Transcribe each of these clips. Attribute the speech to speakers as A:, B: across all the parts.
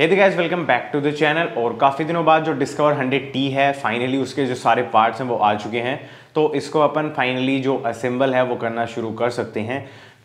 A: hey guys welcome back to the channel और काफ़ी दिनों बाद जो डिस्कवर हंड्रेड टी है फाइनली उसके जो सारे पार्ट्स हैं वो आ चुके हैं तो इसको अपन फाइनली जो असेंबल है वो करना शुरू कर सकते हैं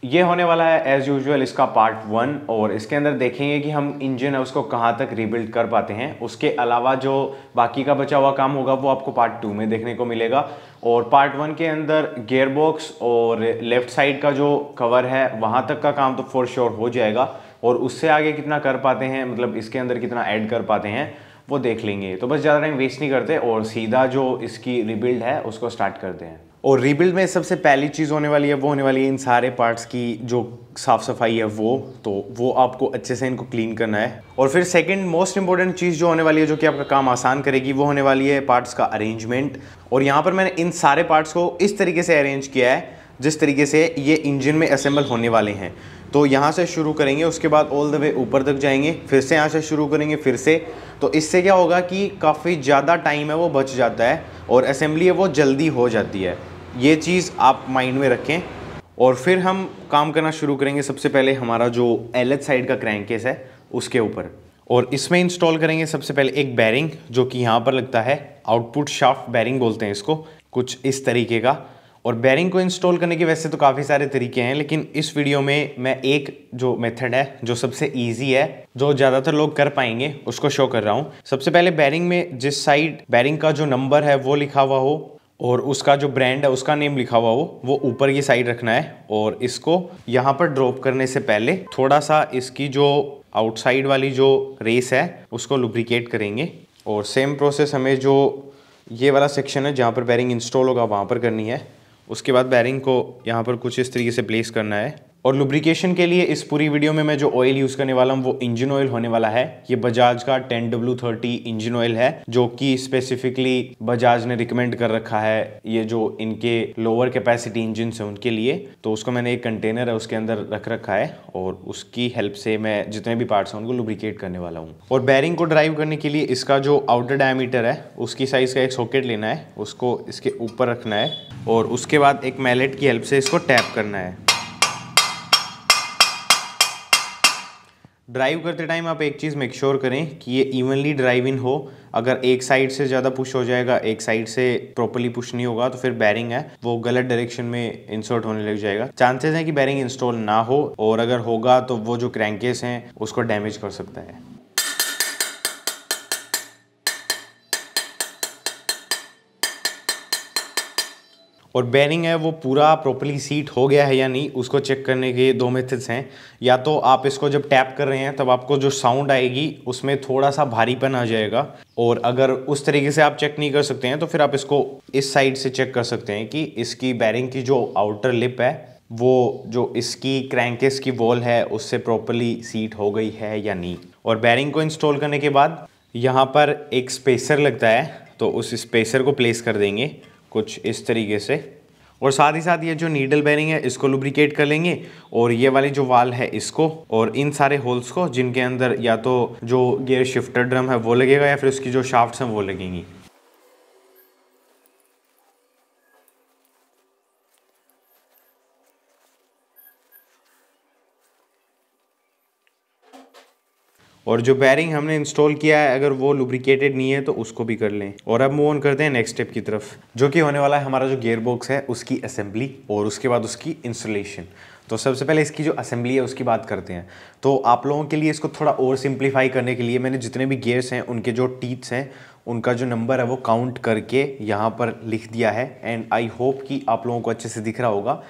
A: ये होने वाला है एज़ यूजुअल इसका पार्ट वन और इसके अंदर देखेंगे कि हम इंजन है उसको कहाँ तक रिबिल्ड कर पाते हैं उसके अलावा जो बाकी का बचा हुआ काम होगा वो आपको पार्ट टू में देखने को मिलेगा और पार्ट वन के अंदर गेयरबॉक्स और लेफ्ट साइड का जो कवर है वहाँ तक का काम तो फोर श्योर हो जाएगा और उससे आगे कितना कर पाते हैं मतलब इसके अंदर कितना ऐड कर पाते हैं वो देख लेंगे तो बस ज़्यादा टाइम वेस्ट नहीं करते और सीधा जो इसकी रिबिल्ड है उसको स्टार्ट करते हैं और रिबिल्ड में सबसे पहली चीज़ होने वाली है वो होने वाली है इन सारे पार्ट्स की जो साफ़ सफाई है वो तो वो आपको अच्छे से इनको क्लीन करना है और फिर सेकंड मोस्ट इंपॉर्टेंट चीज़ जो होने वाली है जो कि आपका काम आसान करेगी वो होने वाली है पार्ट्स का अरेंजमेंट और यहाँ पर मैंने इन सारे पार्ट्स को इस तरीके से अरेंज किया है जिस तरीके से ये इंजन में असेंबल होने वाले हैं तो यहाँ से शुरू करेंगे उसके बाद ऑल द वे ऊपर तक जाएंगे फिर से यहाँ से शुरू करेंगे फिर से तो इससे क्या होगा कि काफ़ी ज़्यादा टाइम है वो बच जाता है और असेंबली है वो जल्दी हो जाती है ये चीज़ आप माइंड में रखें और फिर हम काम करना शुरू करेंगे सबसे पहले हमारा जो एल साइड का क्रैंकेस है उसके ऊपर और इसमें इंस्टॉल करेंगे सबसे पहले एक बैरिंग जो कि यहाँ पर लगता है आउटपुट शाफ्ट बैरिंग बोलते हैं इसको कुछ इस तरीके का और बैरिंग को इंस्टॉल करने के वैसे तो काफ़ी सारे तरीके हैं लेकिन इस वीडियो में मैं एक जो मेथड है जो सबसे ईजी है जो ज़्यादातर लोग कर पाएंगे उसको शो कर रहा हूँ सबसे पहले बैरिंग में जिस साइड बैरिंग का जो नंबर है वो लिखा हुआ हो और उसका जो ब्रांड है उसका नेम लिखा हुआ हो वो ऊपर की साइड रखना है और इसको यहाँ पर ड्रॉप करने से पहले थोड़ा सा इसकी जो आउटसाइड वाली जो रेस है उसको लुब्रिकेट करेंगे और सेम प्रोसेस हमें जो ये वाला सेक्शन है जहाँ पर बैरिंग इंस्टॉल होगा वहाँ पर करनी है उसके बाद बैरिंग को यहाँ पर कुछ इस तरीके से प्लेस करना है और लुब्रिकेशन के लिए इस पूरी वीडियो में मैं जो ऑयल यूज़ करने वाला हूँ वो इंजन ऑयल होने वाला है ये बजाज का 10W30 इंजन ऑयल है जो कि स्पेसिफिकली बजाज ने रिकमेंड कर रखा है ये जो इनके लोअर कैपेसिटी इंजिन है उनके लिए तो उसको मैंने एक कंटेनर है उसके अंदर रख रखा है और उसकी हेल्प से मैं जितने भी पार्ट्स हैं उनको लुब्रिकेट करने वाला हूँ और बैरिंग को ड्राइव करने के लिए इसका जो आउटर डायमीटर है उसकी साइज़ का एक सॉकेट लेना है उसको इसके ऊपर रखना है और उसके बाद एक मैलेट की हेल्प से इसको टैप करना है ड्राइव करते टाइम आप एक चीज़ मेक श्योर करें कि ये इवनली ड्राइव इन हो अगर एक साइड से ज़्यादा पुश हो जाएगा एक साइड से प्रॉपरली पुश नहीं होगा तो फिर बैरिंग है वो गलत डायरेक्शन में इंसर्ट होने लग जाएगा चांसेस हैं कि बैरिंग इंस्टॉल ना हो और अगर होगा तो वो जो क्रैंकेस हैं उसको डैमेज कर सकता है और बैरिंग है वो पूरा प्रॉपरली सीट हो गया है या नहीं उसको चेक करने के दो मेथड्स हैं या तो आप इसको जब टैप कर रहे हैं तब आपको जो साउंड आएगी उसमें थोड़ा सा भारीपन आ जाएगा और अगर उस तरीके से आप चेक नहीं कर सकते हैं तो फिर आप इसको इस साइड से चेक कर सकते हैं कि इसकी बैरिंग की जो आउटर लिप है वो जो इसकी क्रैंकेस की वॉल है उससे प्रॉपरली सीट हो गई है या नहीं और बैरिंग को इंस्टॉल करने के बाद यहाँ पर एक स्पेसर लगता है तो उस स्पेसर को प्लेस कर देंगे कुछ इस तरीके से और साथ ही साथ ये जो नीडल बैरिंग है इसको लुब्रिकेट कर लेंगे और ये वाले जो वाल है इसको और इन सारे होल्स को जिनके अंदर या तो जो गेयर शिफ्टर ड्रम है वो लगेगा या फिर उसकी जो शाफ्ट्स हैं वो लगेंगी और जो बैरिंग हमने इंस्टॉल किया है अगर वो लुब्रिकेटेड नहीं है तो उसको भी कर लें और अब मूव ऑन करते हैं नेक्स्ट स्टेप की तरफ जो कि होने वाला है हमारा जो गेयर बॉक्स है उसकी असेंबली और उसके बाद उसकी इंस्टॉलेशन तो सबसे पहले इसकी जो असेंबली है उसकी बात करते हैं तो आप लोगों के लिए इसको थोड़ा और सिंप्लीफाई करने के लिए मैंने जितने भी गेयर्स हैं उनके जो टीथ्स हैं उनका जो नंबर है वो काउंट करके यहाँ पर लिख दिया है एंड आई होप कि आप लोगों को अच्छे से दिख रहा होगा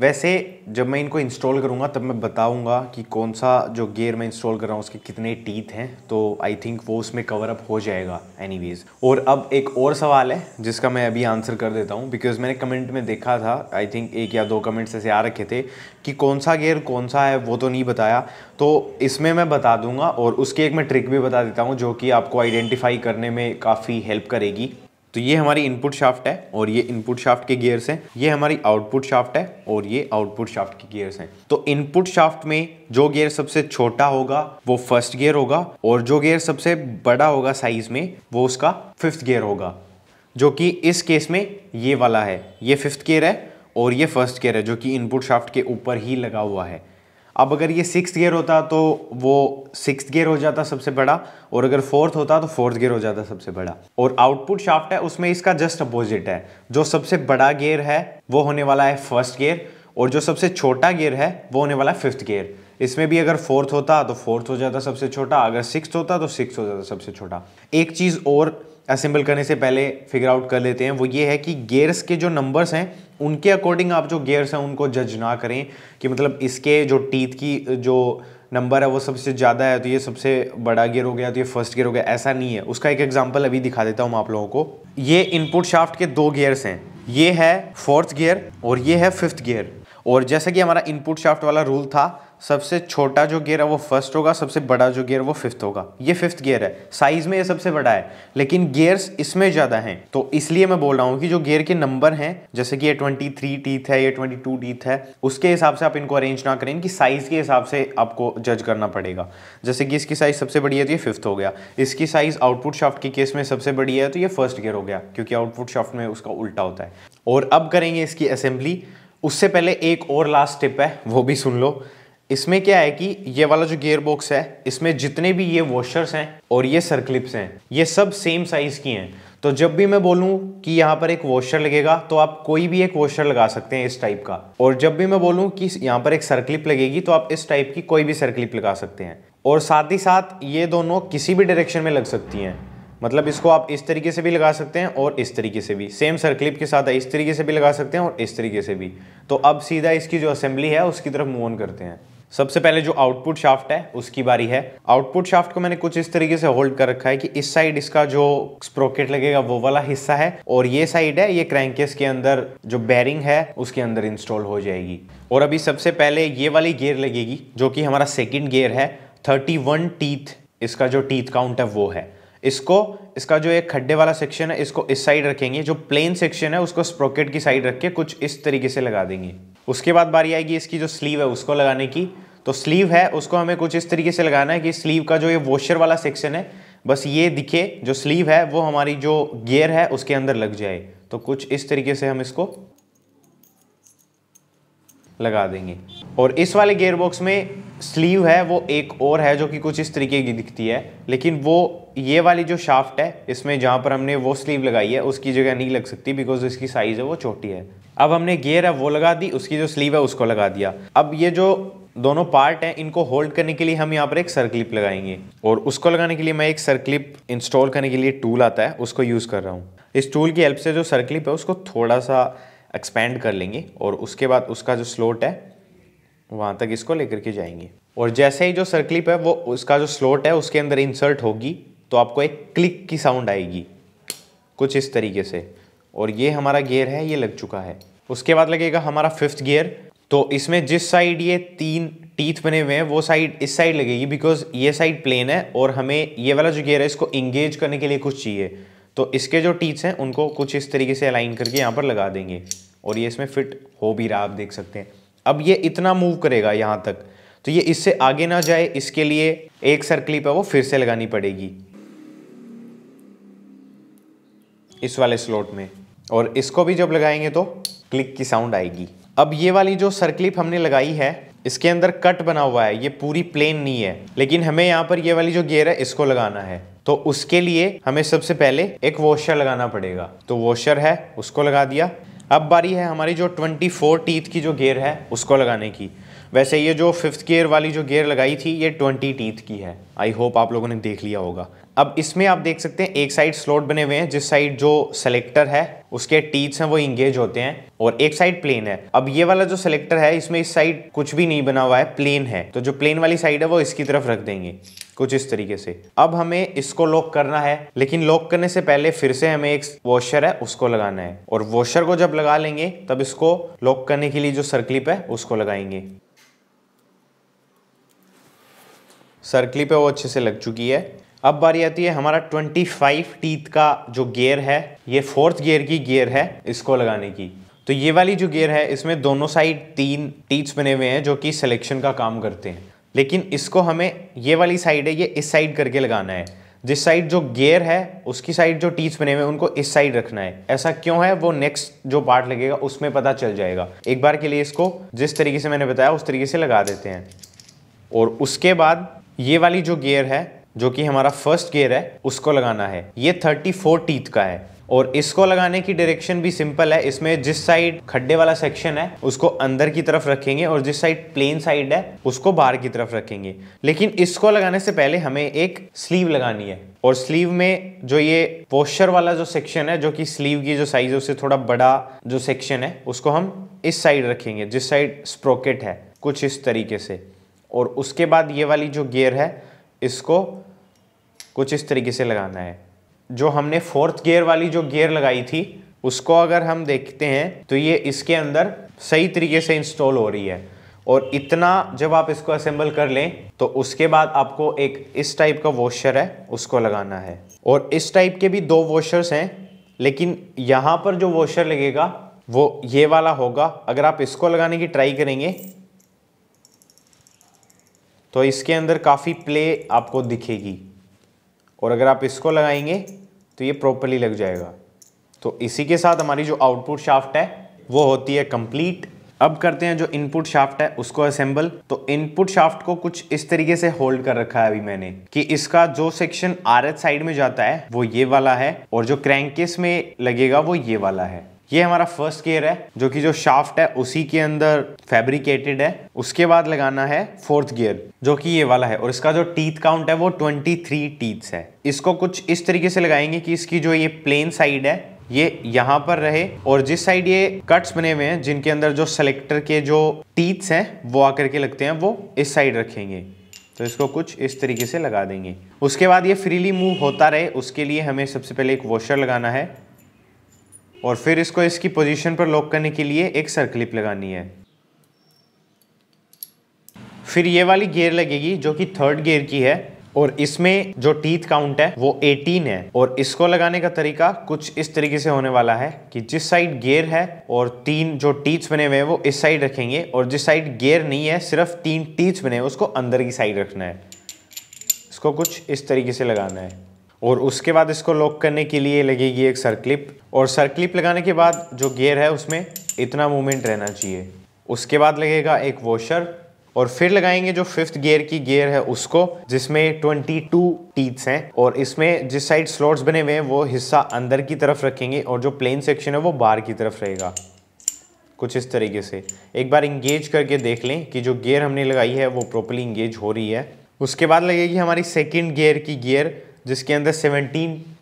A: वैसे जब मैं इनको इंस्टॉल करूँगा तब मैं बताऊँगा कि कौन सा जो गेयर मैं इंस्टॉल कर रहा हूँ उसके कितने टीथ हैं तो आई थिंक वो उसमें कवर अप हो जाएगा एनी और अब एक और सवाल है जिसका मैं अभी आंसर कर देता हूँ बिकॉज मैंने कमेंट में देखा था आई थिंक एक या दो कमेंट्स ऐसे आ रखे थे कि कौन सा गेयर कौन सा है वो तो नहीं बताया तो इसमें मैं बता दूंगा और उसकी एक मैं ट्रिक भी बता देता हूँ जो कि आपको आइडेंटिफाई करने में काफ़ी हेल्प करेगी तो ये हमारी इनपुट शाफ्ट है और ये इनपुट शाफ्ट के गियर्स हैं ये हमारी आउटपुट शाफ्ट है और ये आउटपुट शाफ्ट के गियर्स हैं तो इनपुट शाफ्ट में जो गियर सबसे छोटा होगा वो फर्स्ट गियर होगा और जो गियर सबसे बड़ा होगा साइज में वो उसका फिफ्थ गियर होगा जो कि इस केस में ये वाला है ये फिफ्थ गियर है और ये फर्स्ट गियर है जो कि इनपुट शाफ्ट के ऊपर ही लगा हुआ है अब अगर ये सिक्स गियर होता तो वो सिक्स गियर हो जाता सबसे बड़ा और अगर फोर्थ होता तो फोर्थ गियर हो जाता सबसे बड़ा और आउटपुट शाफ्ट है उसमें इसका जस्ट अपोजिट है जो सबसे बड़ा गियर है वो होने वाला है फर्स्ट गियर और जो सबसे छोटा गियर है वो होने वाला है फिफ्थ गियर इसमें भी अगर फोर्थ होता तो फोर्थ हो जाता सबसे छोटा अगर सिक्स होता तो सिक्स हो जाता सबसे छोटा एक चीज़ और असेंबल करने से पहले फिगर आउट कर लेते हैं वो ये है कि गेयर्स के जो नंबर्स हैं उनके अकॉर्डिंग आप जो गेयर्स हैं उनको जज ना करें कि मतलब इसके जो टीथ की जो नंबर है वो सबसे ज़्यादा है तो ये सबसे बड़ा गियर हो गया तो ये फर्स्ट गियर हो गया ऐसा नहीं है उसका एक एग्जाम्पल अभी दिखा देता हूँ आप लोगों को ये इनपुट शाफ्ट के दो गियर्स हैं ये है फोर्थ गियर और ये है फिफ्थ गियर और जैसा कि हमारा इनपुट शाफ्ट वाला रूल था सबसे छोटा जो गियर है वो फर्स्ट होगा सबसे बड़ा जो गियर वो फिफ्थ होगा ये फिफ्थ गियर है साइज में ये सबसे बड़ा है लेकिन गियर्स इसमें ज़्यादा हैं तो इसलिए मैं बोल रहा हूँ कि जो गियर के नंबर हैं जैसे कि ये ट्वेंटी थ्री टीथ है ये ट्वेंटी टू टीथ है उसके हिसाब से आप इनको अरेंज ना करें कि साइज़ के हिसाब से आपको जज करना पड़ेगा जैसे कि इसकी साइज़ सबसे बड़ी है तो ये फिफ्थ हो गया इसकी साइज़ आउटपुट शाफ्ट के केस में सबसे बड़ी है तो ये फर्स्ट गियर हो गया क्योंकि आउटपुट शाफ्ट में उसका उल्टा होता है और अब करेंगे इसकी असेंबली उससे पहले एक और लास्ट टिप है वो भी सुन लो इसमें क्या है कि ये वाला जो गियर बॉक्स है इसमें जितने भी ये वॉशर्स हैं और ये सरक्लिप्स हैं ये सब सेम साइज़ की हैं तो जब भी मैं बोलूं कि यहाँ पर एक वॉशर लगेगा तो आप कोई भी एक वॉशर लगा सकते हैं इस टाइप का और जब भी मैं बोलूं कि यहाँ पर एक सरक्लिप लगेगी तो आप इस टाइप की कोई भी सरक्लिप लगा सकते हैं और साथ ही साथ ये दोनों किसी भी डायरेक्शन में लग सकती हैं मतलब इसको आप इस तरीके से भी लगा सकते हैं और इस तरीके से भी सेम सरक्लिप के साथ इस तरीके से भी लगा सकते हैं और इस तरीके से भी तो अब सीधा इसकी जो असेंबली है उसकी तरफ मूव ऑन करते हैं सबसे पहले जो आउटपुट शाफ्ट है उसकी बारी है आउटपुट शाफ्ट को मैंने कुछ इस तरीके से होल्ड कर रखा है कि इस साइड इसका जो स्प्रोकेट लगेगा वो वाला हिस्सा है और ये साइड है ये क्रैंकेस के अंदर जो बैरिंग है उसके अंदर इंस्टॉल हो जाएगी और अभी सबसे पहले ये वाली गेयर लगेगी जो कि हमारा सेकेंड गेयर है थर्टी टीथ इसका जो टीथ काउंट है वो है इसको इसका जो एक खड्डे वाला सेक्शन है इसको इस साइड रखेंगे जो प्लेन सेक्शन है उसको स्प्रोकेट की साइड रख के कुछ इस तरीके से लगा देंगे उसके बाद बारी आएगी इसकी जो स्लीव है उसको लगाने की तो स्लीव है उसको हमें कुछ इस तरीके से लगाना है कि स्लीव का जो ये वॉशर वाला सेक्शन है बस ये दिखे जो स्लीव है वो हमारी जो गियर है उसके अंदर लग जाए तो कुछ इस तरीके से हम इसको लगा देंगे और इस वाले गेयर बॉक्स में स्लीव है वो एक और है जो कि कुछ इस तरीके की दिखती है लेकिन वो ये वाली जो शाफ्ट है इसमें जहाँ पर हमने वो स्लीव लगाई है उसकी जगह नहीं लग सकती बिकॉज इसकी साइज़ है वो छोटी है अब हमने गेयर है वो लगा दी उसकी जो स्लीव है उसको लगा दिया अब ये जो दोनों पार्ट हैं इनको होल्ड करने के लिए हम यहाँ पर एक सर्कलिप लगाएंगे और उसको लगाने के लिए मैं एक सर्कलिप इंस्टॉल करने के लिए टूल आता है उसको यूज़ कर रहा हूँ इस टूल की हेल्प से जो सर्कलिप है उसको थोड़ा सा एक्सपेंड कर लेंगे और उसके बाद उसका जो स्लोट है वहाँ तक इसको लेकर के जाएंगे और जैसे ही जो सर्कलिप है वो उसका जो स्लोट है उसके अंदर इंसर्ट होगी तो आपको एक क्लिक की साउंड आएगी कुछ इस तरीके से और ये हमारा गियर है ये लग चुका है उसके बाद लगेगा हमारा फिफ्थ गियर तो इसमें जिस साइड ये तीन टीथ बने हुए हैं वो साइड इस साइड लगेगी बिकॉज ये साइड प्लेन है और हमें ये वाला जो गियर है इसको इंगेज करने के लिए कुछ चाहिए तो इसके जो टीथ हैं उनको कुछ इस तरीके से अलाइन करके यहाँ पर लगा देंगे और ये इसमें फिट हो भी रहा आप देख सकते हैं अब ये इतना मूव करेगा यहाँ तक तो ये इससे आगे ना जाए इसके लिए एक सर्कली पर वो फिर से लगानी पड़ेगी इस वाले स्लॉट में और इसको भी जब लगाएंगे तो क्लिक की साउंड आएगी अब ये वाली जो सर्कलिप हमने लगाई है इसके अंदर कट बना हुआ है ये पूरी प्लेन नहीं है लेकिन हमें यहाँ पर ये वाली जो गियर है इसको लगाना है तो उसके लिए हमें सबसे पहले एक वॉशर लगाना पड़ेगा तो वॉशर है उसको लगा दिया अब बारी है हमारी जो 24 टीथ की जो गेयर है उसको लगाने की वैसे ये जो फिफ्थ गेयर वाली जो गेयर लगाई थी ये 20 टीथ की है आई होप आप लोगों ने देख लिया होगा अब इसमें आप देख सकते हैं एक साइड स्लॉट बने हुए हैं जिस साइड जो सेलेक्टर है उसके टीथ्स हैं वो इंगेज होते हैं और एक साइड प्लेन है अब ये वाला जो सिलेक्टर है इसमें इस साइड कुछ भी नहीं बना हुआ है प्लेन है तो जो प्लेन वाली साइड है वो इसकी तरफ रख देंगे कुछ इस तरीके से अब हमें इसको लॉक करना है लेकिन लॉक करने से पहले फिर से हमें एक वॉशर है उसको लगाना है और वॉशर को जब लगा लेंगे तब इसको लॉक करने के लिए जो सर्कलिप है उसको लगाएंगे सर्कली पे वो अच्छे से लग चुकी है अब बारी आती है हमारा 25 टीथ का जो गियर है ये फोर्थ गियर की गियर है इसको लगाने की तो ये वाली जो गियर है इसमें दोनों साइड तीन टीथ बने हुए हैं जो कि सिलेक्शन का काम करते हैं लेकिन इसको हमें ये वाली साइड है ये इस साइड करके लगाना है जिस साइड जो गेयर है उसकी साइड जो टीच बने हुए उनको इस साइड रखना है ऐसा क्यों है वो नेक्स्ट जो पार्ट लगेगा उसमें पता चल जाएगा एक बार के लिए इसको जिस तरीके से मैंने बताया उस तरीके से लगा देते हैं और उसके बाद ये वाली जो गेयर है जो कि हमारा फर्स्ट गियर है उसको लगाना है ये 34 टीथ का है और इसको लगाने की डायरेक्शन भी सिंपल है इसमें जिस साइड खड्डे वाला सेक्शन है उसको अंदर की तरफ रखेंगे और जिस साइड प्लेन साइड है उसको बाहर की तरफ रखेंगे लेकिन इसको लगाने से पहले हमें एक स्लीव लगानी है और स्लीव में जो ये पोस्चर वाला जो सेक्शन है जो कि स्लीव की जो साइज है उससे थोड़ा बड़ा जो सेक्शन है उसको हम इस साइड रखेंगे जिस साइड स्प्रोकेट है कुछ इस तरीके से और उसके बाद ये वाली जो गेयर है इसको कुछ इस तरीके से लगाना है जो हमने फोर्थ गियर वाली जो गियर लगाई थी उसको अगर हम देखते हैं तो ये इसके अंदर सही तरीके से इंस्टॉल हो रही है और इतना जब आप इसको असेंबल कर लें तो उसके बाद आपको एक इस टाइप का वॉशर है उसको लगाना है और इस टाइप के भी दो वॉशर्स हैं लेकिन यहाँ पर जो वॉशर लगेगा वो ये वाला होगा अगर आप इसको लगाने की ट्राई करेंगे तो इसके अंदर काफ़ी प्ले आपको दिखेगी और अगर आप इसको लगाएंगे तो ये प्रॉपरली लग जाएगा तो इसी के साथ हमारी जो आउटपुट शाफ्ट है वो होती है कंप्लीट अब करते हैं जो इनपुट शाफ्ट है उसको असेंबल तो इनपुट शाफ्ट को कुछ इस तरीके से होल्ड कर रखा है अभी मैंने कि इसका जो सेक्शन आर साइड में जाता है वो ये वाला है और जो क्रैंकेस में लगेगा वो ये वाला है ये हमारा फर्स्ट गियर है जो कि जो शाफ्ट है उसी के अंदर फैब्रिकेटेड है उसके बाद लगाना है फोर्थ गियर जो कि ये वाला है और इसका जो टीथ काउंट है वो 23 टीथ्स है इसको कुछ इस तरीके से लगाएंगे कि इसकी जो ये प्लेन साइड है ये यहाँ पर रहे और जिस साइड ये कट्स बने हुए हैं जिनके अंदर जो सेलेक्टर के जो टीथ्स हैं वो आकर के लगते हैं वो इस साइड रखेंगे तो इसको कुछ इस तरीके से लगा देंगे उसके बाद ये फ्रीली मूव होता रहे उसके लिए हमें सबसे पहले एक वॉशर लगाना है और फिर इसको इसकी पोजीशन पर लॉक करने के लिए एक सर्कलिप लगानी है फिर ये वाली गियर लगेगी जो कि थर्ड गियर की है और इसमें जो टीथ काउंट है वो 18 है और इसको लगाने का तरीका कुछ इस तरीके से होने वाला है कि जिस साइड गियर है और तीन जो टीथ बने हुए हैं वो इस साइड रखेंगे और जिस साइड गियर नहीं है सिर्फ तीन टीथ बने हैं उसको अंदर की साइड रखना है इसको कुछ इस तरीके से लगाना है और उसके बाद इसको लॉक करने के लिए लगेगी एक सरक्लिप और सरक्लिप लगाने के बाद जो गियर है उसमें इतना मूवमेंट रहना चाहिए उसके बाद लगेगा एक वॉशर और फिर लगाएंगे जो फिफ्थ गियर की गियर है उसको जिसमें 22 टीथ्स हैं और इसमें जिस साइड स्लॉट्स बने हुए हैं वो हिस्सा अंदर की तरफ रखेंगे और जो प्लेन सेक्शन है वो बाहर की तरफ रहेगा कुछ इस तरीके से एक बार इंगेज करके देख लें कि जो गियर हमने लगाई है वो प्रॉपरली इंगेज हो रही है उसके बाद लगेगी हमारी सेकेंड गियर की गियर जिसके अंदर 17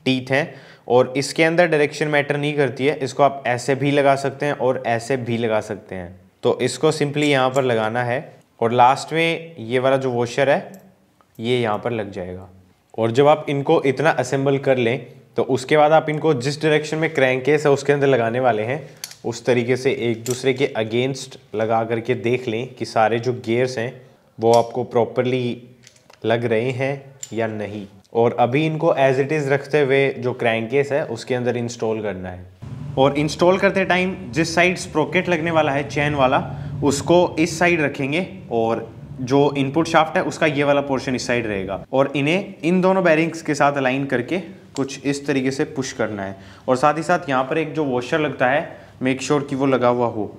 A: टीथ हैं और इसके अंदर डायरेक्शन मैटर नहीं करती है इसको आप ऐसे भी लगा सकते हैं और ऐसे भी लगा सकते हैं तो इसको सिंपली यहाँ पर लगाना है और लास्ट में ये वाला जो वॉशर है ये यहाँ पर लग जाएगा और जब आप इनको इतना असेंबल कर लें तो उसके बाद आप इनको जिस डायरेक्शन में क्रैंकेस है उसके अंदर लगाने वाले हैं उस तरीके से एक दूसरे के अगेंस्ट लगा करके देख लें कि सारे जो गेयर्स हैं वो आपको प्रॉपरली लग रहे हैं या नहीं और अभी इनको एज इट इज़ रखते हुए जो क्रैंकेस है उसके अंदर इंस्टॉल करना है और इंस्टॉल करते टाइम जिस साइड स्प्रोकेट लगने वाला है चैन वाला उसको इस साइड रखेंगे और जो इनपुट शाफ्ट है उसका ये वाला पोर्शन इस साइड रहेगा और इन्हें इन दोनों बैरिंग्स के साथ अलाइन करके कुछ इस तरीके से पुश करना है और साथ ही साथ यहाँ पर एक जो वॉशर लगता है मेक श्योर sure कि वो लगा हुआ हो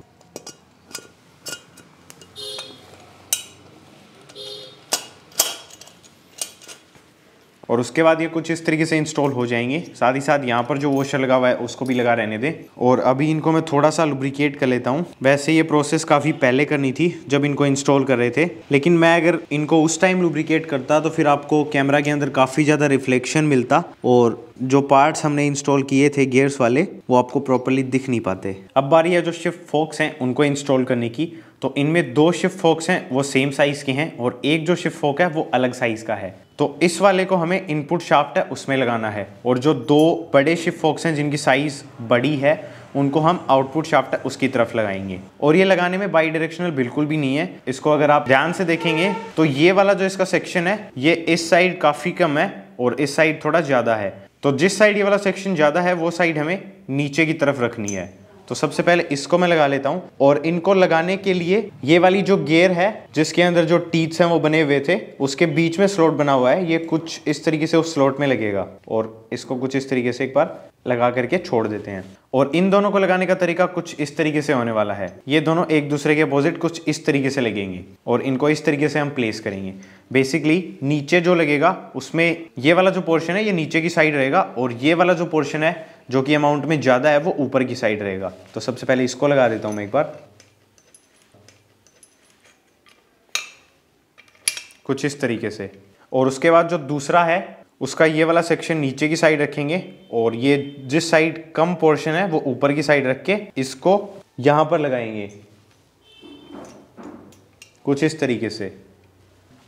A: और उसके बाद ये कुछ इस तरीके से इंस्टॉल हो जाएंगे साथ ही साथ यहाँ पर जो वॉशर लगा हुआ है उसको भी लगा रहने दें और अभी इनको मैं थोड़ा सा लुब्रिकेट कर लेता हूँ वैसे ये प्रोसेस काफ़ी पहले करनी थी जब इनको इंस्टॉल कर रहे थे लेकिन मैं अगर इनको उस टाइम लुब्रिकेट करता तो फिर आपको कैमरा के अंदर काफ़ी ज़्यादा रिफ्लेक्शन मिलता और जो पार्ट्स हमने इंस्टॉल किए थे गेयर्स वाले वो आपको प्रॉपरली दिख नहीं पाते अब बारी है जो शिफ्ट फोक्स हैं उनको इंस्टॉल करने की तो इनमें दो शिफ्ट फोक्स हैं वो सेम साइज़ के हैं और एक जो शिफ्ट फॉक है वो अलग साइज़ का है तो इस वाले को हमें इनपुट शाफ्ट है उसमें लगाना है और जो दो बड़े शिफ्ट फॉक्स हैं जिनकी साइज़ बड़ी है उनको हम आउटपुट शाफ्ट उसकी तरफ लगाएंगे और ये लगाने में बाई डायरेक्शनल बिल्कुल भी नहीं है इसको अगर आप ध्यान से देखेंगे तो ये वाला जो इसका सेक्शन है ये इस साइड काफ़ी कम है और इस साइड थोड़ा ज़्यादा है तो जिस साइड ये वाला सेक्शन ज़्यादा है वो साइड हमें नीचे की तरफ रखनी है तो सबसे पहले इसको मैं लगा लेता हूँ और इनको लगाने के लिए ये वाली जो गेयर है जिसके अंदर जो टीथ्स हैं वो बने हुए थे उसके बीच में स्लॉट बना हुआ है ये कुछ इस तरीके से उस स्लॉट में लगेगा और इसको कुछ इस तरीके से एक बार लगा करके छोड़ देते हैं और इन दोनों को लगाने का तरीका कुछ इस तरीके से होने वाला है ये दोनों एक दूसरे के अपोजिट कुछ इस तरीके से लगेंगे और इनको इस तरीके से हम प्लेस करेंगे बेसिकली नीचे जो लगेगा उसमें ये वाला जो पोर्शन है ये नीचे की साइड रहेगा और ये वाला जो पोर्शन है जो कि अमाउंट में ज़्यादा है वो ऊपर की साइड रहेगा तो सबसे पहले इसको लगा देता हूँ मैं एक बार कुछ इस तरीके से और उसके बाद जो दूसरा है उसका ये वाला सेक्शन नीचे की साइड रखेंगे और ये जिस साइड कम पोर्शन है वो ऊपर की साइड रख के इसको यहाँ पर लगाएंगे कुछ इस तरीके से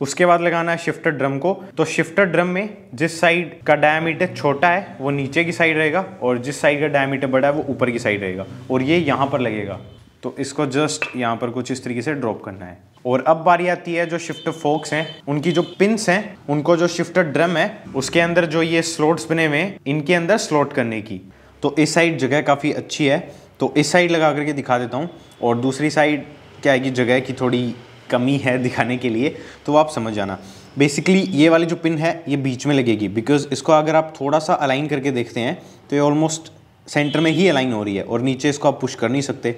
A: उसके बाद लगाना है शिफ्टर ड्रम को तो शिफ्टर ड्रम में जिस साइड का डायमीटर छोटा है वो नीचे की साइड रहेगा और जिस साइड का डायमीटर बड़ा है वो ऊपर की साइड रहेगा और ये यहाँ पर लगेगा तो इसको जस्ट यहाँ पर कुछ इस तरीके से ड्रॉप करना है और अब बारी आती है जो शिफ्टर फोक्स हैं उनकी जो पिंस हैं उनको जो शिफ्टर ड्रम है उसके अंदर जो ये स्लोट्स बने हुए हैं इनके अंदर स्लोट करने की तो इस साइड जगह काफ़ी अच्छी है तो इस साइड लगा करके दिखा देता हूँ और दूसरी साइड क्या है कि जगह की थोड़ी कमी है दिखाने के लिए तो आप समझ जाना बेसिकली ये वाली जो पिन है ये बीच में लगेगी बिकॉज इसको अगर आप थोड़ा सा अलाइन करके देखते हैं तो ये ऑलमोस्ट सेंटर में ही अलाइन हो रही है और नीचे इसको आप पुश कर नहीं सकते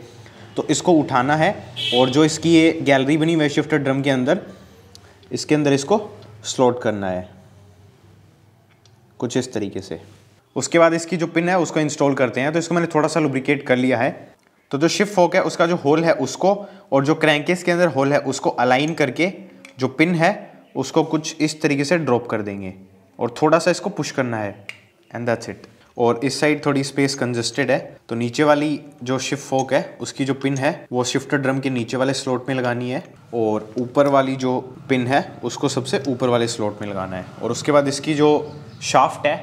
A: तो इसको उठाना है और जो इसकी ये गैलरी बनी हुई शिफ्टर ड्रम के अंदर इसके अंदर इसको स्लॉट करना है कुछ इस तरीके से उसके बाद इसकी जो पिन है उसको इंस्टॉल करते हैं तो इसको मैंने थोड़ा सा लुब्रिकेट कर लिया है तो जो शिफ्ट फोक है उसका जो होल है उसको और जो क्रैंकेस के अंदर होल है उसको अलाइन करके जो पिन है उसको कुछ इस तरीके से ड्रॉप कर देंगे और थोड़ा सा इसको पुश करना है एंड दैट्स इट और इस साइड थोड़ी स्पेस कंजस्टेड है तो नीचे वाली जो शिफ्ट फोक है उसकी जो पिन है वो शिफ्टर ड्रम के नीचे वाले स्लॉट में लगानी है और ऊपर वाली जो पिन है उसको सबसे ऊपर वाले स्लॉट में लगाना है और उसके बाद इसकी जो शाफ्ट है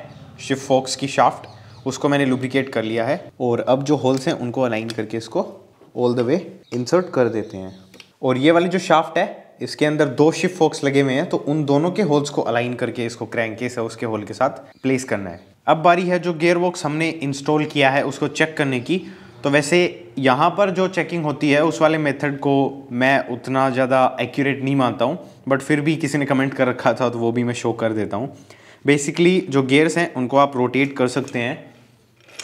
A: शिफ्ट फोक्स की शाफ्ट उसको मैंने लुब्रिकेट कर लिया है और अब जो होल्स हैं उनको अलाइन करके इसको ऑल द वे इंसर्ट कर देते हैं और ये वाली जो शाफ्ट है इसके अंदर दो शिफ्ट फोक्स लगे हुए हैं तो उन दोनों के होल्स को अलाइन करके इसको क्रैंक केस है उसके होल के साथ प्लेस करना है अब बारी है जो गेयर बॉक्स हमने इंस्टॉल किया है उसको चेक करने की तो वैसे यहाँ पर जो चेकिंग होती है उस वाले मेथड को मैं उतना ज़्यादा एक्यूरेट नहीं मानता हूँ बट फिर भी किसी ने कमेंट कर रखा था तो वो भी मैं शो कर देता हूँ बेसिकली जो गेयर्स हैं उनको आप रोटेट कर सकते हैं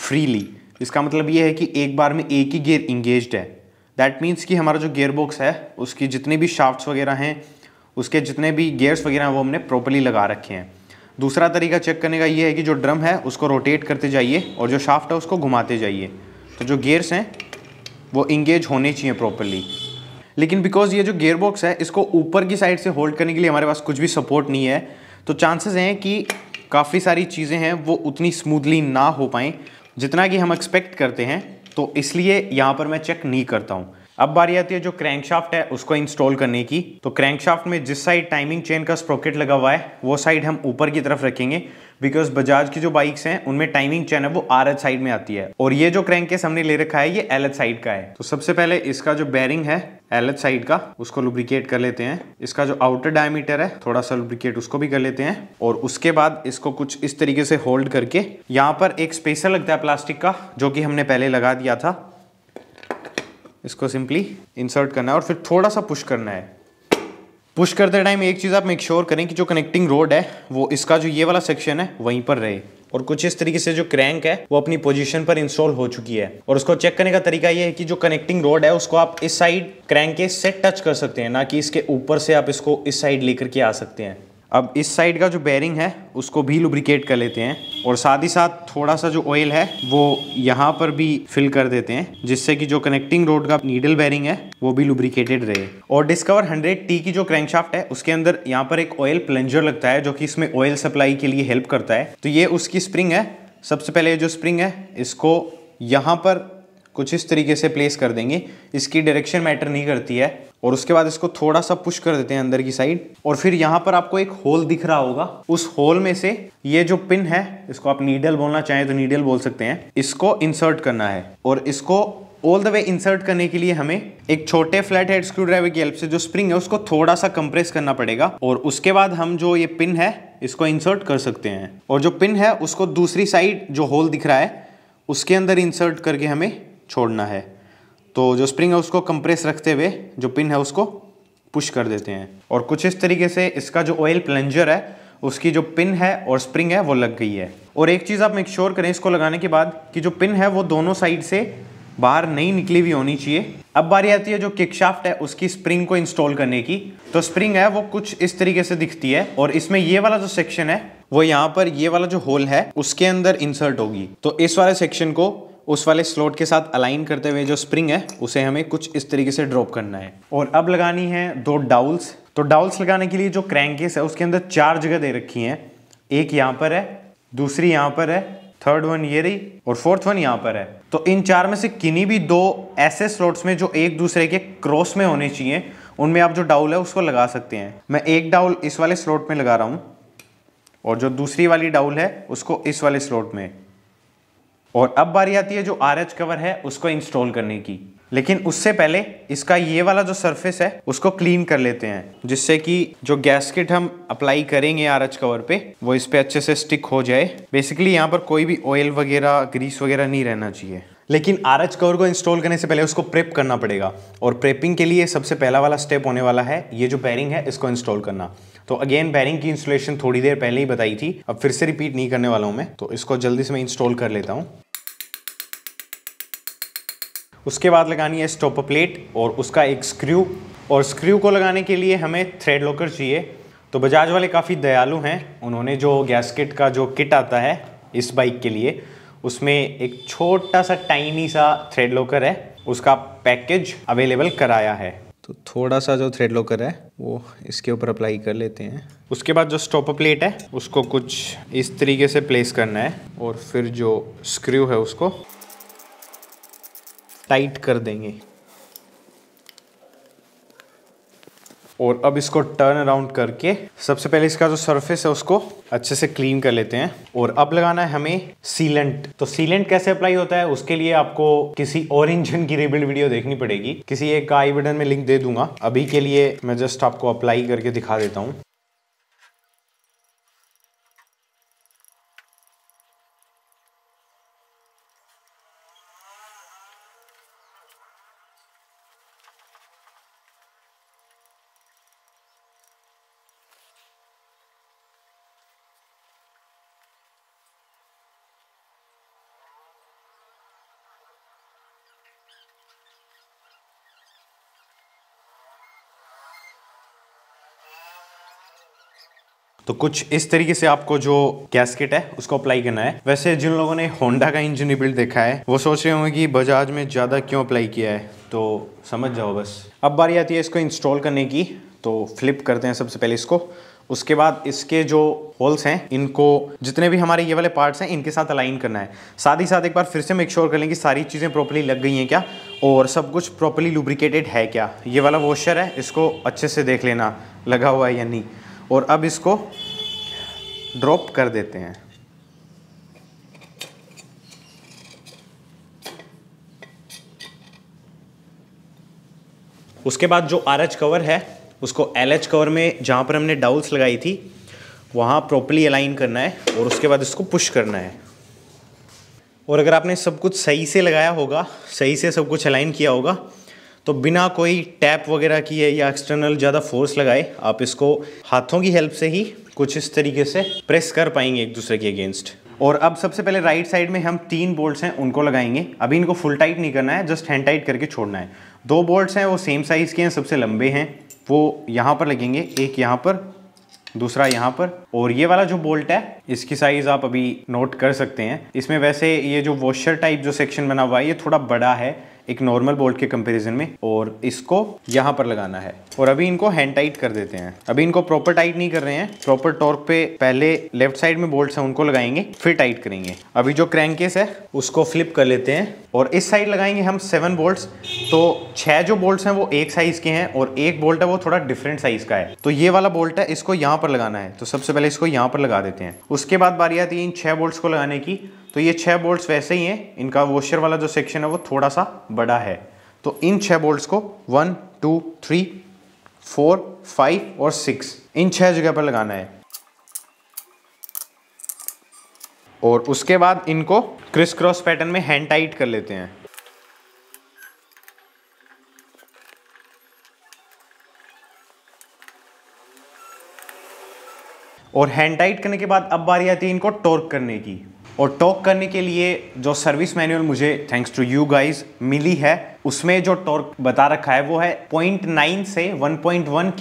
A: फ्रीली इसका मतलब ये है कि एक बार में एक ही गेयर इंगेज है दैट मीन्स कि हमारा जो गेयर बॉक्स है उसकी जितने भी शाफ्ट्स वगैरह हैं उसके जितने भी गेयर्स वगैरह हैं वो हमने प्रॉपरली लगा रखे हैं दूसरा तरीका चेक करने का ये है कि जो ड्रम है उसको रोटेट करते जाइए और जो शाफ्ट है उसको घुमाते जाइए तो जो गेयर्स हैं वो इंगेज होने चाहिए प्रॉपरली लेकिन बिकॉज ये जो गेयर बॉक्स है इसको ऊपर की साइड से होल्ड करने के लिए हमारे पास कुछ भी सपोर्ट नहीं है तो चांसेस हैं कि काफ़ी सारी चीज़ें हैं वो उतनी स्मूथली ना हो पाएँ जितना कि हम एक्सपेक्ट करते हैं तो इसलिए यहाँ पर मैं चेक नहीं करता हूँ अब बारी आती है जो क्रैंकशाफ्ट है उसको इंस्टॉल करने की तो क्रैंकशाफ्ट में जिस साइड टाइमिंग चेन का स्प्रोकेट लगा हुआ है वो साइड हम ऊपर की तरफ रखेंगे बिकॉज बजाज की जो बाइक्स हैं उनमें टाइमिंग चेन है वो आर एच साइड में आती है और ये जो क्रैंक के सामने ले रखा है ये एल एच साइड का है तो सबसे पहले इसका जो बैरिंग है एल साइड का उसको लुब्रिकेट कर लेते हैं इसका जो आउटर डायमीटर है थोड़ा सा लुब्रिकेट उसको भी कर लेते हैं और उसके बाद इसको कुछ इस तरीके से होल्ड करके यहाँ पर एक स्पेसर लगता है प्लास्टिक का जो कि हमने पहले लगा दिया था इसको सिंपली इंसर्ट करना है और फिर थोड़ा सा पुश करना है पुश करते टाइम एक चीज़ आप मेक श्योर करें कि जो कनेक्टिंग रोड है वो इसका जो ये वाला सेक्शन है वहीं पर रहे और कुछ इस तरीके से जो क्रैंक है वो अपनी पोजीशन पर इंस्टॉल हो चुकी है और उसको चेक करने का तरीका ये है कि जो कनेक्टिंग रोड है उसको आप इस साइड क्रैंक के से टच कर सकते हैं ना कि इसके ऊपर से आप इसको इस साइड लेकर के आ सकते हैं अब इस साइड का जो बैरिंग है उसको भी लुब्रिकेट कर लेते हैं और साथ ही साथ थोड़ा सा जो ऑयल है वो यहाँ पर भी फिल कर देते हैं जिससे कि जो कनेक्टिंग रोड का नीडल बैरिंग है वो भी लुब्रिकेटेड रहे और डिस्कवर 100 टी की जो क्रैंकशाफ्ट है उसके अंदर यहाँ पर एक ऑयल प्लेंजर लगता है जो कि इसमें ऑयल सप्लाई के लिए हेल्प करता है तो ये उसकी स्प्रिंग है सबसे पहले जो स्प्रिंग है इसको यहाँ पर कुछ इस तरीके से प्लेस कर देंगे इसकी डायरेक्शन मैटर नहीं करती है और उसके बाद इसको थोड़ा सा पुश कर देते हैं अंदर की साइड और फिर यहाँ पर आपको एक होल दिख रहा होगा उस होल में से ये जो पिन है इसको आप नीडल बोलना चाहें तो नीडल बोल सकते हैं इसको इंसर्ट करना है और इसको ऑल द वे इंसर्ट करने के लिए हमें एक छोटे फ्लैट हेड स्क्रू ड्राइवर की हेल्प से जो स्प्रिंग है उसको थोड़ा सा कंप्रेस करना पड़ेगा और उसके बाद हम जो ये पिन है इसको इंसर्ट कर सकते हैं और जो पिन है उसको दूसरी साइड जो होल दिख रहा है उसके अंदर इंसर्ट करके हमें छोड़ना है तो जो स्प्रिंग है उसको कंप्रेस रखते हुए जो पिन है उसको पुश कर देते हैं और कुछ इस तरीके से इसका जो ऑयल प्लेंजर है उसकी जो पिन है और स्प्रिंग है वो लग गई है और एक चीज़ आप मेक श्योर करें इसको लगाने के बाद कि जो पिन है वो दोनों साइड से बाहर नहीं निकली हुई होनी चाहिए अब बारी आती है जो किकशाफ्ट है उसकी स्प्रिंग को इंस्टॉल करने की तो स्प्रिंग है वो कुछ इस तरीके से दिखती है और इसमें ये वाला जो सेक्शन है वो यहाँ पर ये वाला जो होल है उसके अंदर इंसर्ट होगी तो इस वाले सेक्शन को उस वाले स्लॉट के साथ अलाइन करते हुए जो स्प्रिंग है उसे हमें कुछ इस तरीके से ड्रॉप करना है और अब लगानी है दो डाउल्स तो डाउल्स लगाने के लिए जो क्रैंकेस है उसके अंदर चार जगह दे रखी हैं एक यहाँ पर है दूसरी यहाँ पर है थर्ड वन ये रही और फोर्थ वन यहाँ पर है तो इन चार में से किन्हीं भी दो ऐसे स्लॉट्स में जो एक दूसरे के क्रॉस में होने चाहिए उनमें आप जो डाउल है उसको लगा सकते हैं मैं एक डाउल इस वाले स्लॉट में लगा रहा हूँ और जो दूसरी वाली डाउल है उसको इस वाले स्लॉट में और अब बारी आती है जो आर एच कवर है उसको इंस्टॉल करने की लेकिन उससे पहले इसका ये वाला जो सरफेस है उसको क्लीन कर लेते हैं जिससे कि जो गैसकेट हम अप्लाई करेंगे आर एच कवर पे वो इस पे अच्छे से स्टिक हो जाए बेसिकली यहाँ पर कोई भी ऑयल वगैरह ग्रीस वगैरह नहीं रहना चाहिए लेकिन आर एच कवर को इंस्टॉल करने से पहले उसको प्रेप करना पड़ेगा और प्रेपिंग के लिए सबसे पहला वाला स्टेप होने वाला है ये जो बैरिंग है इसको इंस्टॉल करना तो अगेन बैरिंग की इंस्टॉलेशन थोड़ी देर पहले ही बताई थी अब फिर से रिपीट नहीं करने वाला हूँ मैं तो इसको जल्दी से मैं इंस्टॉल कर लेता हूँ उसके बाद लगानी है स्टॉपर प्लेट और उसका एक स्क्रू और स्क्रू को लगाने के लिए हमें थ्रेड लॉकर चाहिए तो बजाज वाले काफ़ी दयालु हैं उन्होंने जो किट का जो किट आता है इस बाइक के लिए उसमें एक छोटा सा टाइनी सा थ्रेड लॉकर है उसका पैकेज अवेलेबल कराया है तो थोड़ा सा जो थ्रेड लॉकर है वो इसके ऊपर अप्लाई कर लेते हैं उसके बाद जो स्टॉपर प्लेट है उसको कुछ इस तरीके से प्लेस करना है और फिर जो स्क्रू है उसको टाइट कर देंगे और अब इसको टर्न अराउंड करके सबसे पहले इसका जो सरफेस है उसको अच्छे से क्लीन कर लेते हैं और अब लगाना है हमें सीलेंट तो सीलेंट कैसे अप्लाई होता है उसके लिए आपको किसी और इंजन की रिबिल्ड वीडियो देखनी पड़ेगी किसी एक आई बटन में लिंक दे दूंगा अभी के लिए मैं जस्ट आपको अप्लाई करके दिखा देता हूँ तो कुछ इस तरीके से आपको जो गैसकेट है उसको अप्लाई करना है वैसे जिन लोगों ने होंडा का इंजन रिबिल्ड देखा है वो सोच रहे होंगे कि बजाज में ज़्यादा क्यों अप्लाई किया है तो समझ जाओ बस अब बारी आती है इसको इंस्टॉल करने की तो फ्लिप करते हैं सबसे पहले इसको उसके बाद इसके जो होल्स हैं इनको जितने भी हमारे ये वाले पार्ट्स हैं इनके साथ अलाइन करना है साथ ही साथ एक बार फिर से मेक श्योर कर लें कि सारी चीज़ें प्रॉपरली लग गई हैं क्या और सब कुछ प्रॉपरली लुब्रिकेटेड है क्या ये वाला वॉशर है इसको अच्छे से देख लेना लगा हुआ है या नहीं और अब इसको ड्रॉप कर देते हैं उसके बाद जो आर एच कवर है उसको एल एच कवर में जहां पर हमने डाउल्स लगाई थी वहां प्रॉपरली अलाइन करना है और उसके बाद इसको पुश करना है और अगर आपने सब कुछ सही से लगाया होगा सही से सब कुछ अलाइन किया होगा तो बिना कोई टैप वगैरह किए या एक्सटर्नल ज़्यादा फोर्स लगाए आप इसको हाथों की हेल्प से ही कुछ इस तरीके से प्रेस कर पाएंगे एक दूसरे के अगेंस्ट और अब सबसे पहले राइट साइड में हम तीन बोल्ट्स हैं उनको लगाएंगे अभी इनको फुल टाइट नहीं करना है जस्ट हैंड टाइट करके छोड़ना है दो बोल्ट्स हैं वो सेम साइज़ के हैं सबसे लंबे हैं वो यहाँ पर लगेंगे एक यहाँ पर दूसरा यहाँ पर और ये वाला जो बोल्ट है इसकी साइज आप अभी नोट कर सकते हैं इसमें वैसे ये जो वॉशर टाइप जो सेक्शन बना हुआ है ये थोड़ा बड़ा है एक नॉर्मल बोल्ट के कंपेरिजन में और इसको यहाँ पर लगाना है और अभी इनको हैंड टाइट कर देते हैं अभी इनको प्रॉपर टाइट नहीं कर रहे हैं प्रॉपर टॉर्क पे पहले लेफ्ट साइड में बोल्ट है उनको लगाएंगे फिर टाइट करेंगे अभी जो क्रैंकेस है उसको फ्लिप कर लेते हैं और इस साइड लगाएंगे हम सेवन बोल्ट तो छह जो बोल्ट हैं वो एक साइज के हैं और एक बोल्ट है वो थोड़ा डिफरेंट साइज का है तो ये वाला बोल्ट है इसको यहाँ पर लगाना है तो सबसे पहले इसको यहाँ पर लगा देते हैं उसके बाद बारी आती है इन छह बोल्ट को लगाने की तो ये छः बोल्ट्स वैसे ही हैं इनका वॉशर वाला जो सेक्शन है वो थोड़ा सा बड़ा है तो इन छः बोल्ट्स को one two three four five और सिक्स इन छः जगह पर लगाना है और उसके बाद इनको क्रिस क्रॉस पैटर्न में हैंड टाइट कर लेते हैं और हैंड टाइट करने के बाद अब बारी आती है इनको टॉर्क करने की और टॉक करने के लिए जो सर्विस मैनुअल मुझे थैंक्स टू यू गाइस मिली है उसमें जो टॉर्क बता रखा है वो है 0.9 से 1.1 पॉइंट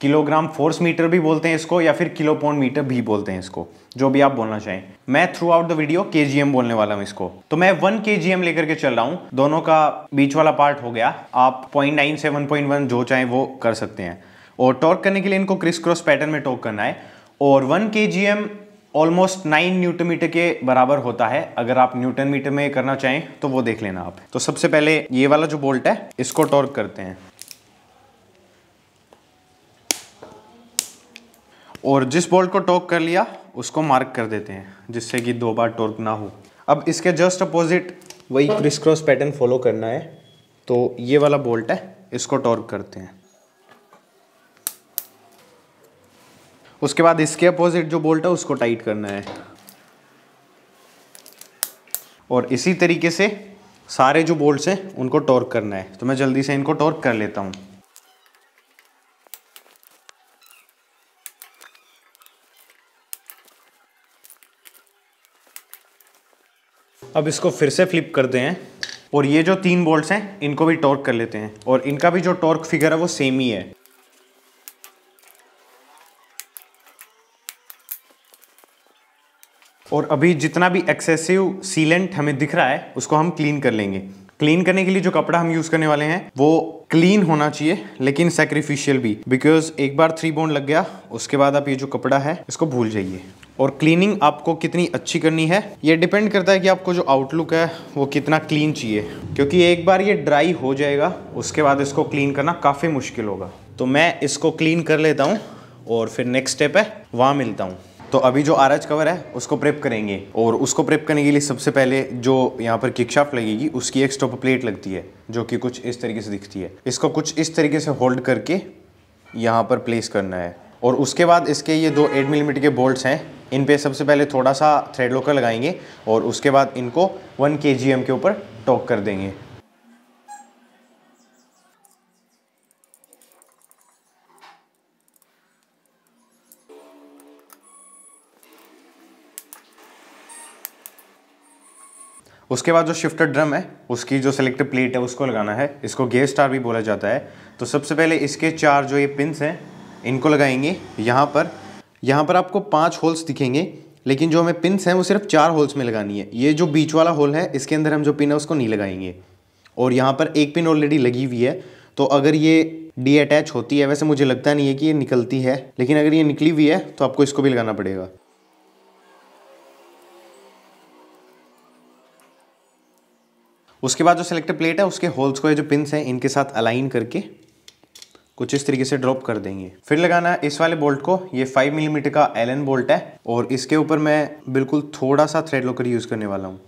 A: किलोग्राम फोर्स मीटर भी बोलते हैं इसको या फिर किलो पॉइंट मीटर भी बोलते हैं इसको जो भी आप बोलना चाहें मैं थ्रू आउट द वीडियो के बोलने वाला हूँ इसको तो मैं वन के लेकर के चल रहा हूँ दोनों का बीच वाला पार्ट हो गया आप पॉइंट से वन जो चाहें वो कर सकते हैं और टॉर्क करने के लिए इनको क्रिस क्रॉस पैटर्न में टॉर्क करना है और वन के ऑलमोस्ट नाइन न्यूटन मीटर के बराबर होता है अगर आप न्यूटन मीटर में करना चाहें तो वो देख लेना आप तो सबसे पहले ये वाला जो बोल्ट है इसको टॉर्क करते हैं और जिस बोल्ट को टॉर्क कर लिया उसको मार्क कर देते हैं जिससे कि दो बार टॉर्क ना हो अब इसके जस्ट अपोजिट वही क्रिस क्रॉस पैटर्न फॉलो करना है तो ये वाला बोल्ट है इसको टॉर्क करते हैं उसके बाद इसके अपोजिट जो बोल्ट है उसको टाइट करना है और इसी तरीके से सारे जो बोल्ट्स हैं उनको टॉर्क करना है तो मैं जल्दी से इनको टॉर्क कर लेता हूँ अब इसको फिर से फ्लिप करते हैं और ये जो तीन बोल्ट्स हैं इनको भी टॉर्क कर लेते हैं और इनका भी जो टॉर्क फिगर है वो सेम ही है और अभी जितना भी एक्सेसिव सीलेंट हमें दिख रहा है उसको हम क्लीन कर लेंगे क्लीन करने के लिए जो कपड़ा हम यूज़ करने वाले हैं वो क्लीन होना चाहिए लेकिन सेक्रीफिशियल भी बिकॉज एक बार थ्री बोन लग गया उसके बाद आप ये जो कपड़ा है इसको भूल जाइए और क्लीनिंग आपको कितनी अच्छी करनी है ये डिपेंड करता है कि आपको जो आउटलुक है वो कितना क्लीन चाहिए क्योंकि एक बार ये ड्राई हो जाएगा उसके बाद इसको क्लीन करना काफ़ी मुश्किल होगा तो मैं इसको क्लीन कर लेता हूँ और फिर नेक्स्ट स्टेप है वहाँ मिलता हूँ तो अभी जो आर कवर है उसको प्रेप करेंगे और उसको प्रेप करने के लिए सबसे पहले जो यहाँ पर किकशाफ्ट लगेगी उसकी एक स्टॉप प्लेट लगती है जो कि कुछ इस तरीके से दिखती है इसको कुछ इस तरीके से होल्ड करके यहाँ पर प्लेस करना है और उसके बाद इसके ये दो एट मिलीमीटर के बोल्ट्स हैं इन पे सबसे पहले थोड़ा सा थ्रेड लोकर लगाएंगे और उसके बाद इनको वन के के ऊपर टॉक कर देंगे उसके बाद जो शिफ्टर ड्रम है उसकी जो सेलेक्टेड प्लेट है उसको लगाना है इसको गेयर स्टार भी बोला जाता है तो सबसे पहले इसके चार जो ये पिंस हैं इनको लगाएंगे यहाँ पर यहाँ पर आपको पाँच होल्स दिखेंगे लेकिन जो हमें पिंस हैं वो सिर्फ चार होल्स में लगानी है ये जो बीच वाला होल है इसके अंदर हम जो पिन है उसको नहीं लगाएंगे और यहाँ पर एक पिन ऑलरेडी लगी हुई है तो अगर ये डी अटैच होती है वैसे मुझे लगता नहीं है कि ये निकलती है लेकिन अगर ये निकली हुई है तो आपको इसको भी लगाना पड़ेगा उसके बाद जो सिलेक्टेड प्लेट है उसके होल्स को ये जो पिंस हैं इनके साथ अलाइन करके कुछ इस तरीके से ड्रॉप कर देंगे फिर लगाना है इस वाले बोल्ट को ये 5 मिलीमीटर mm का एलन बोल्ट है और इसके ऊपर मैं बिल्कुल थोड़ा सा थ्रेड लोकर यूज़ करने वाला हूँ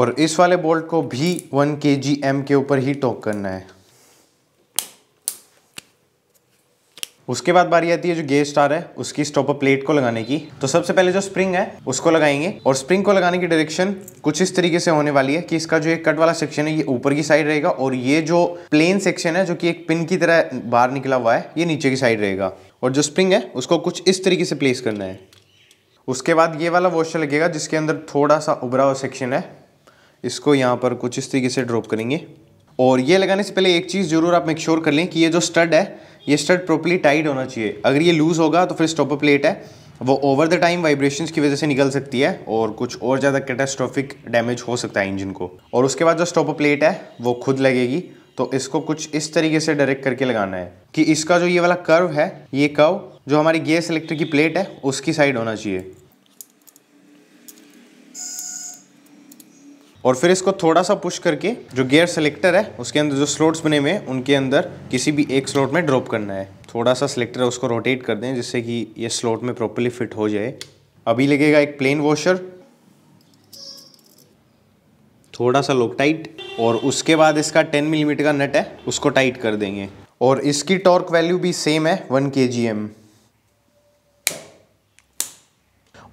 A: और इस वाले बोल्ट को भी 1 के जी एम के ऊपर ही टॉक करना है उसके बाद बारी आती है जो गेज स्टार है उसकी स्टॉपर प्लेट को लगाने की तो सबसे पहले जो स्प्रिंग है उसको लगाएंगे और स्प्रिंग को लगाने की डायरेक्शन कुछ इस तरीके से होने वाली है कि इसका जो एक कट वाला सेक्शन है ये ऊपर की साइड रहेगा और ये जो प्लेन सेक्शन है जो कि एक पिन की तरह बाहर निकला हुआ है ये नीचे की साइड रहेगा और जो स्प्रिंग है उसको कुछ इस तरीके से प्लेस करना है उसके बाद ये वाला वॉशर लगेगा जिसके अंदर थोड़ा सा उभरा हुआ सेक्शन है इसको यहाँ पर कुछ इस तरीके से ड्रॉप करेंगे और ये लगाने से पहले एक चीज़ ज़रूर आप मेक श्योर कर लें कि ये जो स्टड है ये स्टड प्रॉपरली टाइट होना चाहिए अगर ये लूज़ होगा तो फिर स्टॉपर प्लेट है वो ओवर द टाइम वाइब्रेशंस की वजह से निकल सकती है और कुछ और ज़्यादा कैटास्ट्रोफिक डैमेज हो सकता है इंजन को और उसके बाद जो स्टॉपर प्लेट है वो खुद लगेगी तो इसको कुछ इस तरीके से डायरेक्ट करके लगाना है कि इसका जो ये वाला कर्व है ये कर्व जो हमारी गैस इलेक्ट्रिक की प्लेट है उसकी साइड होना चाहिए और फिर इसको थोड़ा सा पुश करके जो गियर सेलेक्टर है उसके अंदर जो स्लोट्स बने हुए हैं उनके अंदर किसी भी एक स्लोट में ड्रॉप करना है थोड़ा सा सिलेक्टर है उसको रोटेट कर दें जिससे कि ये स्लोट में प्रॉपरली फिट हो जाए अभी लगेगा एक प्लेन वॉशर थोड़ा सा लोक टाइट और उसके बाद इसका 10 मिलीमीटर mm का नट है उसको टाइट कर देंगे और इसकी टॉर्क वैल्यू भी सेम है 1 एम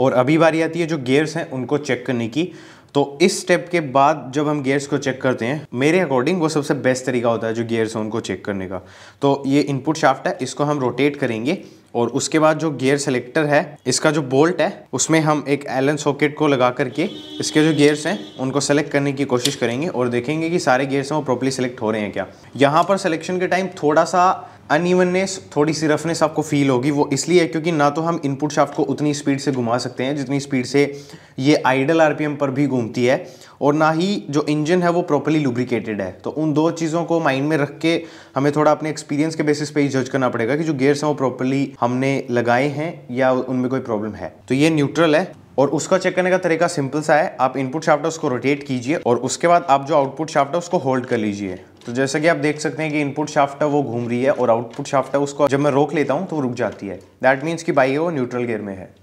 A: और अभी बारी आती है जो गियर्स हैं उनको चेक करने की तो इस स्टेप के बाद जब हम गेयर्स को चेक करते हैं मेरे अकॉर्डिंग वो सबसे बेस्ट तरीका होता है जो गेयर्स है उनको चेक करने का तो ये इनपुट शाफ्ट है इसको हम रोटेट करेंगे और उसके बाद जो गियर सेलेक्टर है इसका जो बोल्ट है उसमें हम एक एलन सॉकेट को लगा करके इसके जो गियर्स हैं उनको सेलेक्ट करने की कोशिश करेंगे और देखेंगे कि सारे गियर्स हैं वो प्रॉपरली सेलेक्ट हो रहे हैं क्या यहाँ पर सिलेक्शन के टाइम थोड़ा सा अनइवननेस थोड़ी सी रफनेस आपको फील होगी वो इसलिए है क्योंकि ना तो हम इनपुट शाफ्ट को उतनी स्पीड से घुमा सकते हैं जितनी स्पीड से ये आइडल आरपीएम पर भी घूमती है और ना ही जो इंजन है वो प्रॉपरली लुब्रिकेटेड है तो उन दो चीज़ों को माइंड में रख के हमें थोड़ा अपने एक्सपीरियंस के बेसिस पे ही जज करना पड़ेगा कि जो गेयर्स हैं वो प्रॉपरली हमने लगाए हैं या उनमें कोई प्रॉब्लम है तो ये न्यूट्रल है और उसका चेक करने का तरीका सिंपल सा है आप इनपुट शाफ्ट उसको रोटेट कीजिए और उसके बाद आप जो आउटपुट शाफ्ट है उसको होल्ड कर लीजिए तो जैसा कि आप देख सकते हैं कि इनपुट शाफ्ट है वो घूम रही है और आउटपुट शाफ्ट है उसको जब मैं रोक लेता हूँ तो वो रुक जाती है दैट मीन्स कि बाइक वो न्यूट्रल गेयर में है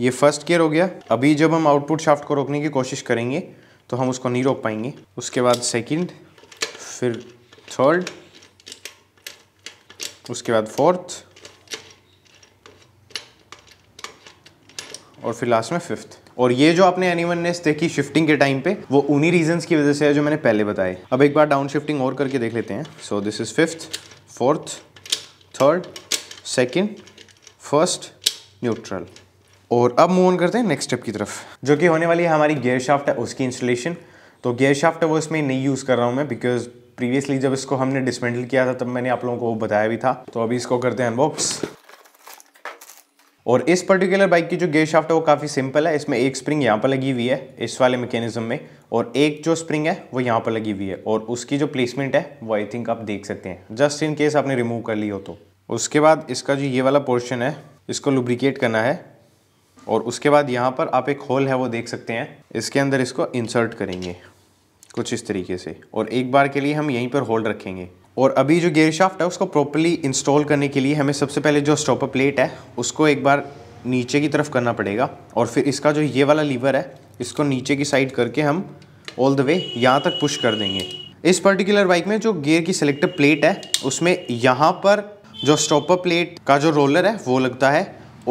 A: ये फर्स्ट गेयर हो गया अभी जब हम आउटपुट शाफ्ट को रोकने की कोशिश करेंगे तो हम उसको नहीं रोक पाएंगे उसके बाद सेकेंड फिर थर्ड उसके बाद फोर्थ और फिर लास्ट में फिफ्थ और ये जो आपने एनीवननेस देखी शिफ्टिंग के टाइम पे वो उन्हीं रीजंस की वजह से है जो मैंने पहले बताए अब एक बार डाउन शिफ्टिंग और करके देख लेते हैं so this is fifth fourth third second first neutral और अब मूव ऑन करते हैं नेक्स्ट स्टेप की तरफ जो कि होने वाली है हमारी गेयर शाफ्ट है उसकी इंस्टॉलेशन तो गेयर शाफ्ट है वो इसमें नहीं यूज़ कर रहा हूँ मैं बिकॉज प्रीवियसली जब इसको हमने डिसमेंटल किया था तब मैंने आप लोगों को बताया भी था तो अभी इसको करते हैं अनबॉक्स और इस पर्टिकुलर बाइक की जो गेयर शाफ्ट है वो काफ़ी सिंपल है इसमें एक स्प्रिंग यहाँ पर लगी हुई है इस वाले मैकेनिज्म में और एक जो स्प्रिंग है वो यहाँ पर लगी हुई है और उसकी जो प्लेसमेंट है वो आई थिंक आप देख सकते हैं जस्ट इन केस आपने रिमूव कर ली हो तो उसके बाद इसका जो ये वाला पोर्शन है इसको लुब्रिकेट करना है और उसके बाद यहाँ पर आप एक होल है वो देख सकते हैं इसके अंदर इसको इंसर्ट करेंगे कुछ इस तरीके से और एक बार के लिए हम यहीं पर होल्ड रखेंगे और अभी जो गेयर शाफ्ट है उसको प्रॉपरली इंस्टॉल करने के लिए हमें सबसे पहले जो स्टॉपर प्लेट है उसको एक बार नीचे की तरफ करना पड़ेगा और फिर इसका जो ये वाला लीवर है इसको नीचे की साइड करके हम ऑल द वे यहाँ तक पुश कर देंगे इस पर्टिकुलर बाइक में जो गेयर की सिलेक्टर प्लेट है उसमें यहाँ पर जो स्टॉपर प्लेट का जो रोलर है वो लगता है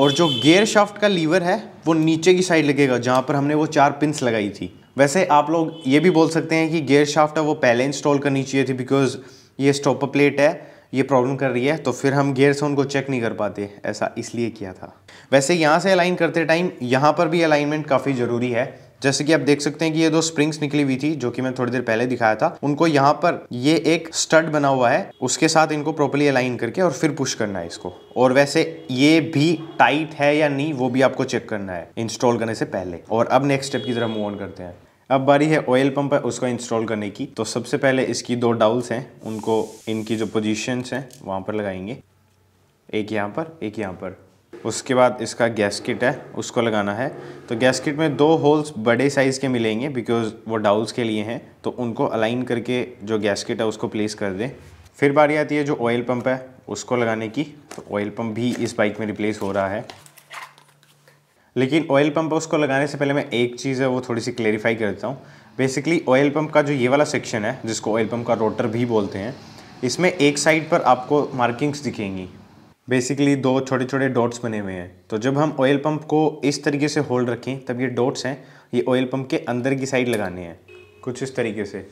A: और जो गेयर शाफ्ट का लीवर है वो नीचे की साइड लगेगा जहाँ पर हमने वो चार पिंस लगाई थी वैसे आप लोग ये भी बोल सकते हैं कि गेयर शाफ्ट है वो पहले इंस्टॉल करनी चाहिए थी बिकॉज़ ये स्टॉपर प्लेट है ये प्रॉब्लम कर रही है तो फिर हम गेयर से उनको चेक नहीं कर पाते ऐसा इसलिए किया था वैसे यहाँ से अलाइन करते टाइम यहाँ पर भी अलाइनमेंट काफ़ी ज़रूरी है जैसे कि आप देख सकते हैं कि ये दो स्प्रिंग्स निकली हुई थी जो कि मैं थोड़ी देर पहले दिखाया था उनको यहाँ पर ये एक स्टड बना हुआ है उसके साथ इनको प्रॉपरली अलाइन करके और फिर पुश करना है इसको और वैसे ये भी टाइट है या नहीं वो भी आपको चेक करना है इंस्टॉल करने से पहले और अब नेक्स्ट स्टेप की तरफ मूव ऑन करते हैं अब बारी है ऑयल पंप है उसको इंस्टॉल करने की तो सबसे पहले इसकी दो डाउल्स हैं उनको इनकी जो पोजीशंस हैं वहाँ पर लगाएंगे एक यहाँ पर एक यहाँ पर उसके बाद इसका गैसकिट है उसको लगाना है तो गैसकिट में दो होल्स बड़े साइज़ के मिलेंगे बिकॉज वो डाउल्स के लिए हैं तो उनको अलाइन करके जो गैसकिट है उसको प्लेस कर दें फिर बारी आती है जो ऑयल पंप है उसको लगाने की तो ऑयल पंप भी इस बाइक में रिप्लेस हो रहा है लेकिन ऑयल पंप उसको लगाने से पहले मैं एक चीज़ है वो थोड़ी सी क्लेरिफाई कर देता हूँ बेसिकली ऑयल पंप का जो ये वाला सेक्शन है जिसको ऑयल पंप का रोटर भी बोलते हैं इसमें एक साइड पर आपको मार्किंग्स दिखेंगी बेसिकली दो छोटे छोटे डॉट्स बने हुए हैं तो जब हम ऑयल पंप को इस तरीके से होल्ड रखें तब ये डॉट्स हैं ये ऑयल पंप के अंदर की साइड लगाने हैं कुछ इस तरीके से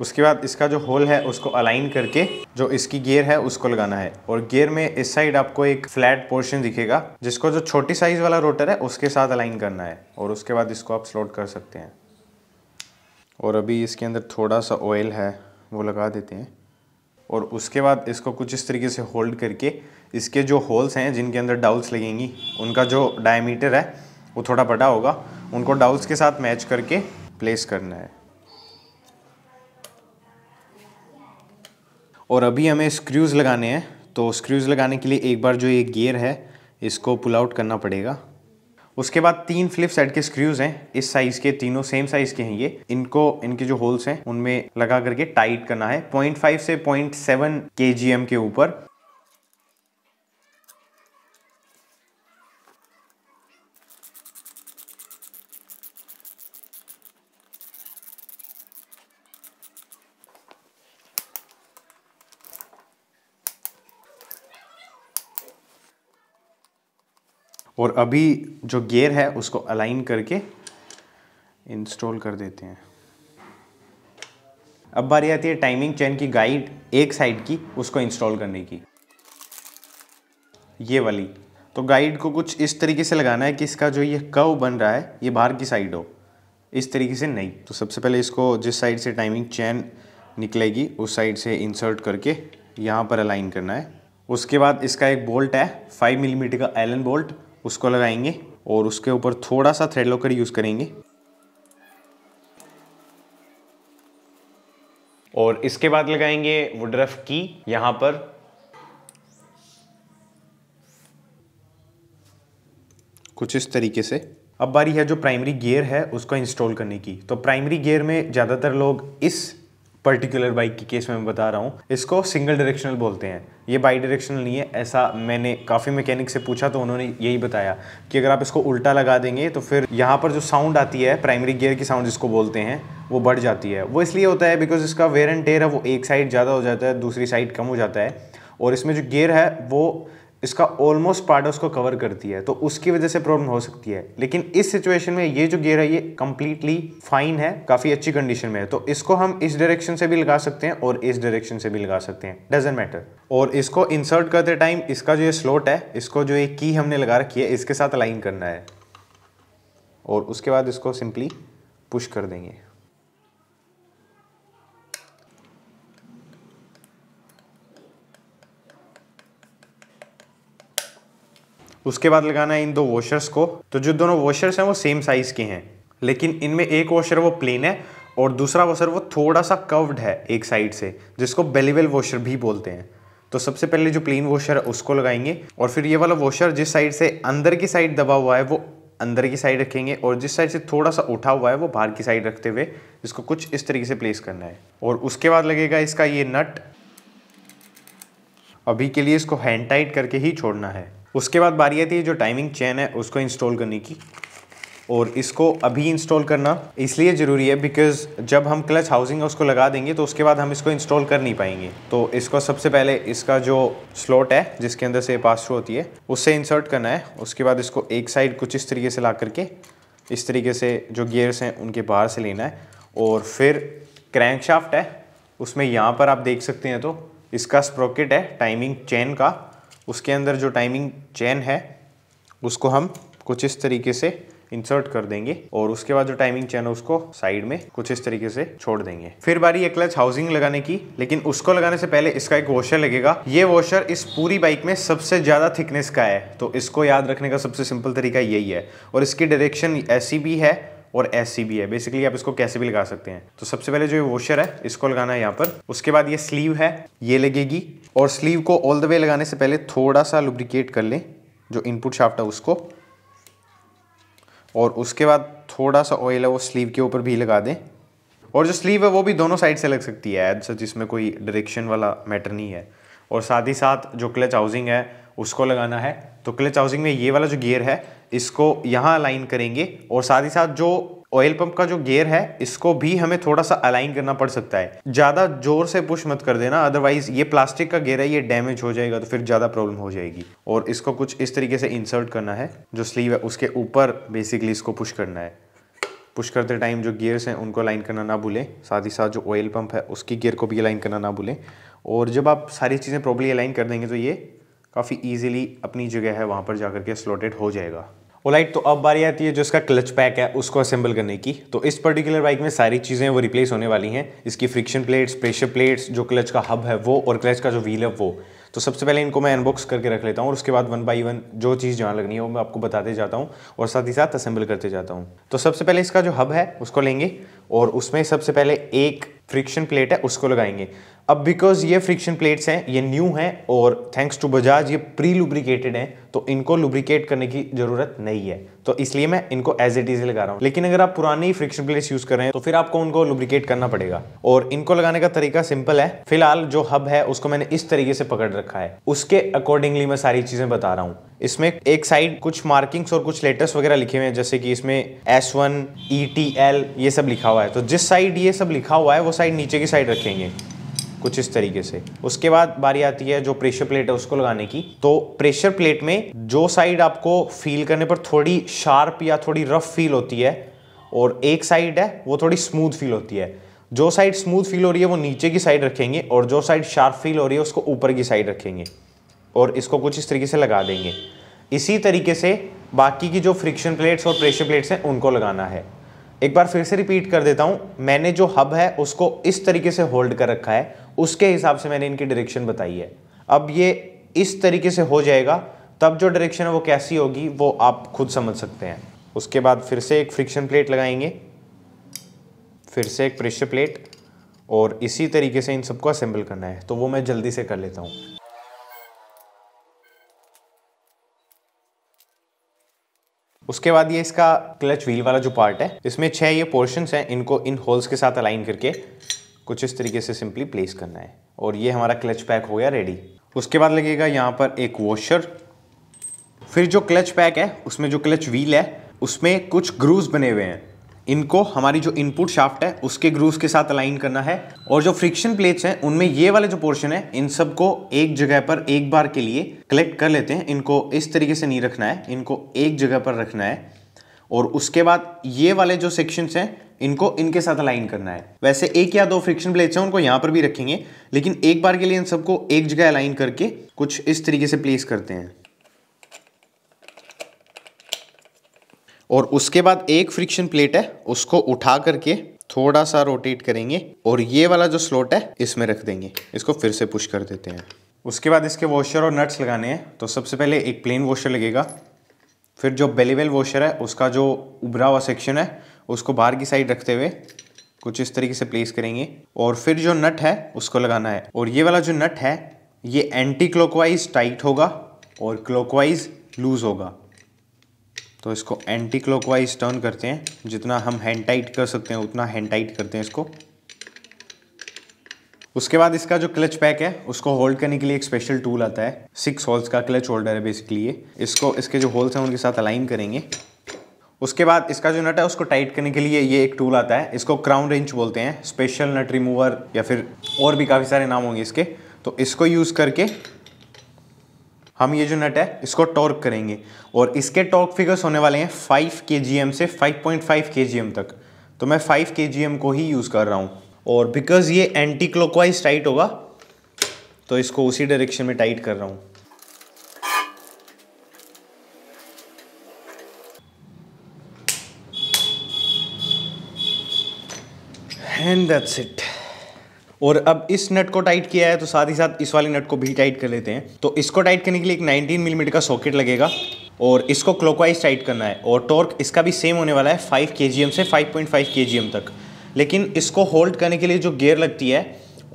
A: उसके बाद इसका जो होल है उसको अलाइन करके जो इसकी गियर है उसको लगाना है और गियर में इस साइड आपको एक फ्लैट पोर्शन दिखेगा जिसको जो छोटी साइज़ वाला रोटर है उसके साथ अलाइन करना है और उसके बाद इसको आप स्लोट कर सकते हैं और अभी इसके अंदर थोड़ा सा ऑयल है वो लगा देते हैं और उसके बाद इसको कुछ इस तरीके से होल्ड करके इसके जो होल्स हैं जिनके अंदर डाउल्स लगेंगी उनका जो डायमीटर है वो थोड़ा बड़ा होगा उनको डाउल्स के साथ मैच करके प्लेस करना है और अभी हमें स्क्रूज़ लगाने हैं तो स्क्रूज़ लगाने के लिए एक बार जो ये गियर है इसको पुल आउट करना पड़ेगा उसके बाद तीन फ्लिप साइड के स्क्रूज हैं इस साइज के तीनों सेम साइज के हैं ये इनको इनके जो होल्स हैं उनमें लगा करके टाइट करना है 0.5 से 0.7 केजीएम के ऊपर और अभी जो गियर है उसको अलाइन करके इंस्टॉल कर देते हैं अब बारी आती है टाइमिंग चैन की गाइड एक साइड की उसको इंस्टॉल करने की ये वाली तो गाइड को कुछ इस तरीके से लगाना है कि इसका जो ये कव बन रहा है ये बाहर की साइड हो इस तरीके से नहीं तो सबसे पहले इसको जिस साइड से टाइमिंग चैन निकलेगी उस साइड से इंसर्ट करके यहाँ पर अलाइन करना है उसके बाद इसका एक बोल्ट है 5 मिलीमीटर mm का एलन बोल्ट उसको लगाएंगे और उसके ऊपर थोड़ा सा थ्रेड लॉकर यूज़ करेंगे और इसके बाद लगाएंगे वुडरफ की यहाँ पर कुछ इस तरीके से अब बारी है जो प्राइमरी गियर है उसको इंस्टॉल करने की तो प्राइमरी गियर में ज़्यादातर लोग इस पर्टिकुलर बाइक के केस में बता रहा हूँ इसको सिंगल डायरेक्शनल बोलते हैं ये बाई डायरेक्शनल नहीं है ऐसा मैंने काफ़ी मैकेनिक से पूछा तो उन्होंने यही बताया कि अगर आप इसको उल्टा लगा देंगे तो फिर यहाँ पर जो साउंड आती है प्राइमरी गियर की साउंड जिसको बोलते हैं वो बढ़ जाती है वो इसलिए होता है बिकॉज इसका वेयर एंड टेयर है वो एक साइड ज़्यादा हो जाता है दूसरी साइड कम हो जाता है और इसमें जो गियर है वो इसका ऑलमोस्ट पार्ट उसको कवर करती है तो उसकी वजह से प्रॉब्लम हो सकती है लेकिन इस सिचुएशन में ये जो गियर है ये कम्प्लीटली फाइन है काफ़ी अच्छी कंडीशन में है तो इसको हम इस डायरेक्शन से भी लगा सकते हैं और इस डायरेक्शन से भी लगा सकते हैं डजेंट मैटर और इसको इंसर्ट करते टाइम इसका जो ये स्लोट है इसको जो ये की हमने लगा रखी है इसके साथ अलाइन करना है और उसके बाद इसको सिंपली पुश कर देंगे उसके बाद लगाना है इन दो वॉशर्स को तो जो दोनों वॉशर्स हैं वो सेम साइज़ के हैं लेकिन इनमें एक वॉशर वो प्लेन है और दूसरा वॉशर वो थोड़ा सा कर्व्ड है एक साइड से जिसको बेलीवेल वॉशर भी बोलते हैं तो सबसे पहले जो प्लेन वॉशर है उसको लगाएंगे और फिर ये वाला वॉशर जिस साइड से अंदर की साइड दबा हुआ है वो अंदर की साइड रखेंगे और जिस साइड से थोड़ा सा उठा हुआ है वो बाहर की साइड रखते हुए इसको कुछ इस तरीके से प्लेस करना है और उसके बाद लगेगा इसका ये नट अभी के लिए इसको हैंड टाइट करके ही छोड़ना है उसके बाद बारी आती है जो टाइमिंग चेन है उसको इंस्टॉल करने की और इसको अभी इंस्टॉल करना इसलिए ज़रूरी है बिकॉज जब हम क्लच हाउसिंग है उसको लगा देंगे तो उसके बाद हम इसको इंस्टॉल कर नहीं पाएंगे तो इसको सबसे पहले इसका जो स्लॉट है जिसके अंदर से पास थ्रू होती है उससे इंसर्ट करना है उसके बाद इसको एक साइड कुछ इस तरीके से ला करके इस तरीके से जो गियर्स हैं उनके बाहर से लेना है और फिर क्रैंक शाफ्ट है उसमें यहाँ पर आप देख सकते हैं तो इसका स्प्रोकेट है टाइमिंग चेन का उसके अंदर जो टाइमिंग चैन है उसको हम कुछ इस तरीके से इंसर्ट कर देंगे और उसके बाद जो टाइमिंग चैन है उसको साइड में कुछ इस तरीके से छोड़ देंगे फिर बारी एक क्लच हाउसिंग लगाने की लेकिन उसको लगाने से पहले इसका एक वॉशर लगेगा ये वॉशर इस पूरी बाइक में सबसे ज़्यादा थिकनेस का है तो इसको याद रखने का सबसे सिंपल तरीका यही है और इसकी डायरेक्शन ऐसी भी है और एस सी भी है बेसिकली आप इसको कैसे भी लगा सकते हैं तो सबसे पहले जो ये वॉशर है इसको लगाना है यहाँ पर उसके बाद ये स्लीव है ये लगेगी और स्लीव को ऑल द वे लगाने से पहले थोड़ा सा लुब्रिकेट कर लें जो इनपुट शाफ्ट है उसको और उसके बाद थोड़ा सा ऑयल है वो स्लीव के ऊपर भी लगा दें और जो स्लीव है वो भी दोनों साइड से लग सकती है एज जिसमें इसमें कोई डायरेक्शन वाला मैटर नहीं है और साथ ही साथ जो क्लच हाउसिंग है उसको लगाना है तो क्लच हाउसिंग में ये वाला जो गियर है इसको यहाँ अलाइन करेंगे और साथ ही साथ जो ऑयल पंप का जो गेयर है इसको भी हमें थोड़ा सा अलाइन करना पड़ सकता है ज़्यादा जोर से पुश मत कर देना अदरवाइज ये प्लास्टिक का गेयर है ये डैमेज हो जाएगा तो फिर ज़्यादा प्रॉब्लम हो जाएगी और इसको कुछ इस तरीके से इंसर्ट करना है जो स्लीव है उसके ऊपर बेसिकली इसको पुश करना है पुश करते टाइम जो गियर्स हैं उनको अलाइन करना ना भूलें साथ ही साथ जो ऑयल पंप है उसकी गियर को भी अलाइन करना ना भूलें और जब आप सारी चीज़ें प्रॉपर्ली अलाइन कर देंगे तो ये काफ़ी ईजिली अपनी जगह है वहाँ पर जा के स्लॉटेड हो जाएगा ओलाइट तो अब बारी आती है जो इसका क्लच पैक है उसको असेंबल करने की तो इस पर्टिकुलर बाइक में सारी चीज़ें वो रिप्लेस होने वाली हैं इसकी फ्रिक्शन प्लेट्स प्रेशर प्लेट्स जो क्लच का हब है वो और क्लच का जो व्हील है वो तो सबसे पहले इनको मैं अनबॉक्स करके रख लेता हूँ और उसके बाद वन बाई वन जो चीज़ जहाँ लगनी है वो मैं आपको बताते जाता हूँ और साथ ही साथ असेंबल करते जाता हूँ तो सबसे पहले इसका जो हब है उसको लेंगे और उसमें सबसे पहले एक फ्रिक्शन प्लेट है उसको लगाएंगे अब बिकॉज ये फ्रिक्शन प्लेट्स हैं ये न्यू हैं और थैंक्स टू बजाज ये प्री लुब्रिकेटेड हैं तो इनको लुब्रिकेट करने की जरूरत नहीं है तो इसलिए मैं इनको एज इट इज लगा रहा हूँ लेकिन अगर आप पुरानी फ्रिक्शन प्लेट्स यूज कर रहे हैं तो फिर आपको उनको लुब्रिकेट करना पड़ेगा और इनको लगाने का तरीका सिंपल है फिलहाल जो हब है उसको मैंने इस तरीके से पकड़ रखा है उसके अकॉर्डिंगली मैं सारी चीजें बता रहा हूँ इसमें एक साइड कुछ मार्किंग्स और कुछ लेटर्स वगैरह लिखे हुए हैं जैसे कि इसमें S one E T L ये सब लिखा हुआ है तो जिस साइड ये सब लिखा हुआ है वो साइड नीचे की साइड रखेंगे कुछ इस तरीके से उसके बाद बारी आती है जो प्रेशर प्लेट है उसको लगाने की तो प्रेशर प्लेट में जो साइड आपको फील करने पर थोड़ी शार्प या थोड़ी रफ फील होती है और एक साइड है वो थोड़ी स्मूथ फील होती है जो साइड स्मूथ फील हो रही है वो नीचे की साइड रखेंगे और जो साइड शार्प फील हो रही है उसको ऊपर की साइड रखेंगे और इसको कुछ इस तरीके से लगा देंगे इसी तरीके से बाकी की जो फ्रिक्शन प्लेट्स और प्रेशर प्लेट्स हैं उनको लगाना है एक बार फिर से रिपीट कर देता हूँ मैंने जो हब है उसको इस तरीके से होल्ड कर रखा है उसके हिसाब से मैंने इनकी डायरेक्शन बताई है अब ये इस तरीके से हो जाएगा तब जो डायरेक्शन है वो कैसी होगी वो आप खुद समझ सकते हैं उसके बाद फिर से एक फ्रिक्शन प्लेट लगाएंगे फिर से एक प्रेशर प्लेट और इसी तरीके से इन सबको असेंबल करना है तो वो मैं जल्दी से कर लेता हूँ उसके बाद ये इसका क्लच व्हील वाला जो पार्ट है इसमें छह ये पोर्शंस हैं इनको इन होल्स के साथ अलाइन करके कुछ इस तरीके से सिंपली प्लेस करना है और ये हमारा क्लच पैक हो गया रेडी उसके बाद लगेगा यहाँ पर एक वॉशर फिर जो क्लच पैक है उसमें जो क्लच व्हील है उसमें कुछ ग्रूव्स बने हुए हैं इनको हमारी जो इनपुट शाफ्ट है उसके ग्रूव्स के साथ अलाइन करना है और जो फ्रिक्शन प्लेट्स हैं उनमें ये वाले जो पोर्शन है इन सबको एक जगह पर एक बार के लिए कलेक्ट कर लेते हैं इनको इस तरीके से नहीं रखना है इनको एक जगह पर रखना है और उसके बाद ये वाले जो सेक्शंस हैं इनको इनके साथ अलाइन करना है वैसे एक या दो फ्रिक्शन प्लेट्स हैं उनको यहाँ पर भी रखेंगे लेकिन एक बार के लिए इन सबको एक जगह अलाइन करके कुछ इस तरीके से प्लेस करते हैं और उसके बाद एक फ्रिक्शन प्लेट है उसको उठा करके थोड़ा सा रोटेट करेंगे और ये वाला जो स्लोट है इसमें रख देंगे इसको फिर से पुश कर देते हैं उसके बाद इसके वॉशर और नट्स लगाने हैं तो सबसे पहले एक प्लेन वॉशर लगेगा फिर जो बेलीवेल वॉशर है उसका जो उभरा हुआ सेक्शन है उसको बाहर की साइड रखते हुए कुछ इस तरीके से प्लेस करेंगे और फिर जो नट है उसको लगाना है और ये वाला जो नट है ये एंटी क्लॉकवाइज टाइट होगा और क्लॉकवाइज लूज़ होगा तो इसको एंटी क्लॉकवाइज टर्न करते हैं जितना हम हैंड टाइट कर सकते हैं उतना हैंड टाइट करते हैं इसको उसके बाद इसका जो क्लच पैक है उसको होल्ड करने के लिए एक स्पेशल टूल आता है सिक्स होल्स का क्लच होल्डर है बेसिकली ये इसको इसके जो होल्स हैं उनके साथ अलाइन करेंगे उसके बाद इसका जो नट है उसको टाइट करने के लिए ये एक टूल आता है इसको क्राउन रेंच बोलते हैं स्पेशल नट रिमूवर या फिर और भी काफ़ी सारे नाम होंगे इसके तो इसको यूज़ करके हम ये जो नट है इसको टॉर्क करेंगे और इसके टॉर्क फिगर्स होने वाले हैं 5 के से 5.5 के तक तो मैं 5 के को ही यूज़ कर रहा हूँ और बिकॉज ये एंटी क्लोकवाइज टाइट होगा तो इसको उसी डायरेक्शन में टाइट कर रहा हूँ एंड दैट्स इट और अब इस नट को टाइट किया है तो साथ ही साथ इस वाले नट को भी टाइट कर लेते हैं तो इसको टाइट करने के लिए एक 19 मिलीमीटर mm का सॉकेट लगेगा और इसको क्लॉकवाइज टाइट करना है और टॉर्क इसका भी सेम होने वाला है 5 के से 5.5 के तक लेकिन इसको होल्ड करने के लिए जो गेयर लगती है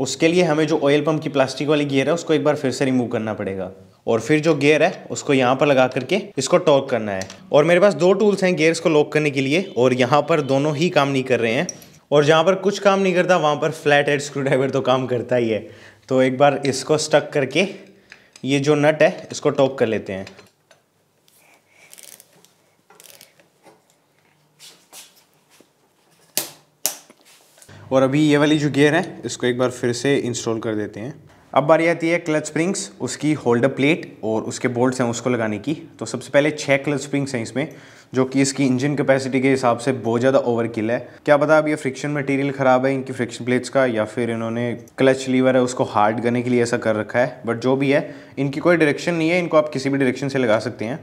A: उसके लिए हमें जो ऑयल पम्प की प्लास्टिक वाली गेयर है उसको एक बार फिर से रिमूव करना पड़ेगा और फिर जो गेयर है उसको यहाँ पर लगा करके इसको टॉर्क करना है और मेरे पास दो टूल्स हैं गेयर्स को लॉक करने के लिए और यहाँ पर दोनों ही काम नहीं कर रहे हैं और जहाँ पर कुछ काम नहीं करता वहाँ पर फ्लैट हेड स्क्रू ड्राइवर तो काम करता ही है तो एक बार इसको स्टक करके ये जो नट है इसको टॉप कर लेते हैं और अभी ये वाली जो गियर है इसको एक बार फिर से इंस्टॉल कर देते हैं अब बारी आती है क्लच स्प्रिंग्स उसकी होल्डर प्लेट और उसके बोल्ट्स हैं उसको लगाने की तो सबसे पहले छः क्लच स्प्रिंग्स हैं इसमें जो कि इसकी इंजन कैपेसिटी के हिसाब से बहुत ज़्यादा ओवर किल है क्या पता अब ये फ्रिक्शन मटेरियल ख़राब है इनकी फ्रिक्शन प्लेट्स का या फिर इन्होंने क्लच लीवर है उसको हार्ड करने के लिए ऐसा कर रखा है बट जो भी है इनकी कोई डायरेक्शन नहीं है इनको आप किसी भी डायरेक्शन से लगा सकते हैं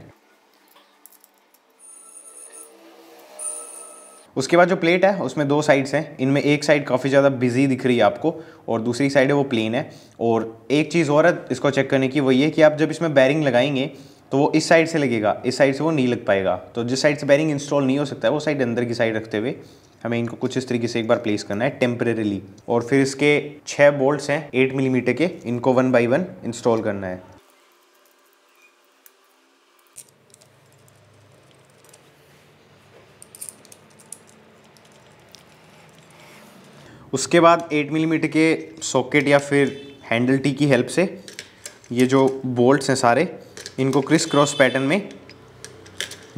A: उसके बाद जो प्लेट है उसमें दो साइड्स हैं इनमें एक साइड काफ़ी ज़्यादा बिजी दिख रही है आपको और दूसरी साइड है वो प्लेन है और एक चीज़ और है इसको चेक करने की वो ये कि आप जब इसमें बैरिंग लगाएंगे तो वो इस साइड से लगेगा इस साइड से वो नहीं लग पाएगा तो जिस साइड से बैरिंग इंस्टॉल नहीं हो सकता है वो साइड अंदर की साइड रखते हुए हमें इनको कुछ इस तरीके से एक बार प्लेस करना है टेम्परेली और फिर इसके छः बोल्ट्स हैं एट मिलीमीटर के इनको वन बाई वन इंस्टॉल करना है उसके बाद 8 मिलीमीटर mm के सॉकेट या फिर हैंडल टी की हेल्प से ये जो बोल्ट्स हैं सारे इनको क्रिस क्रॉस पैटर्न में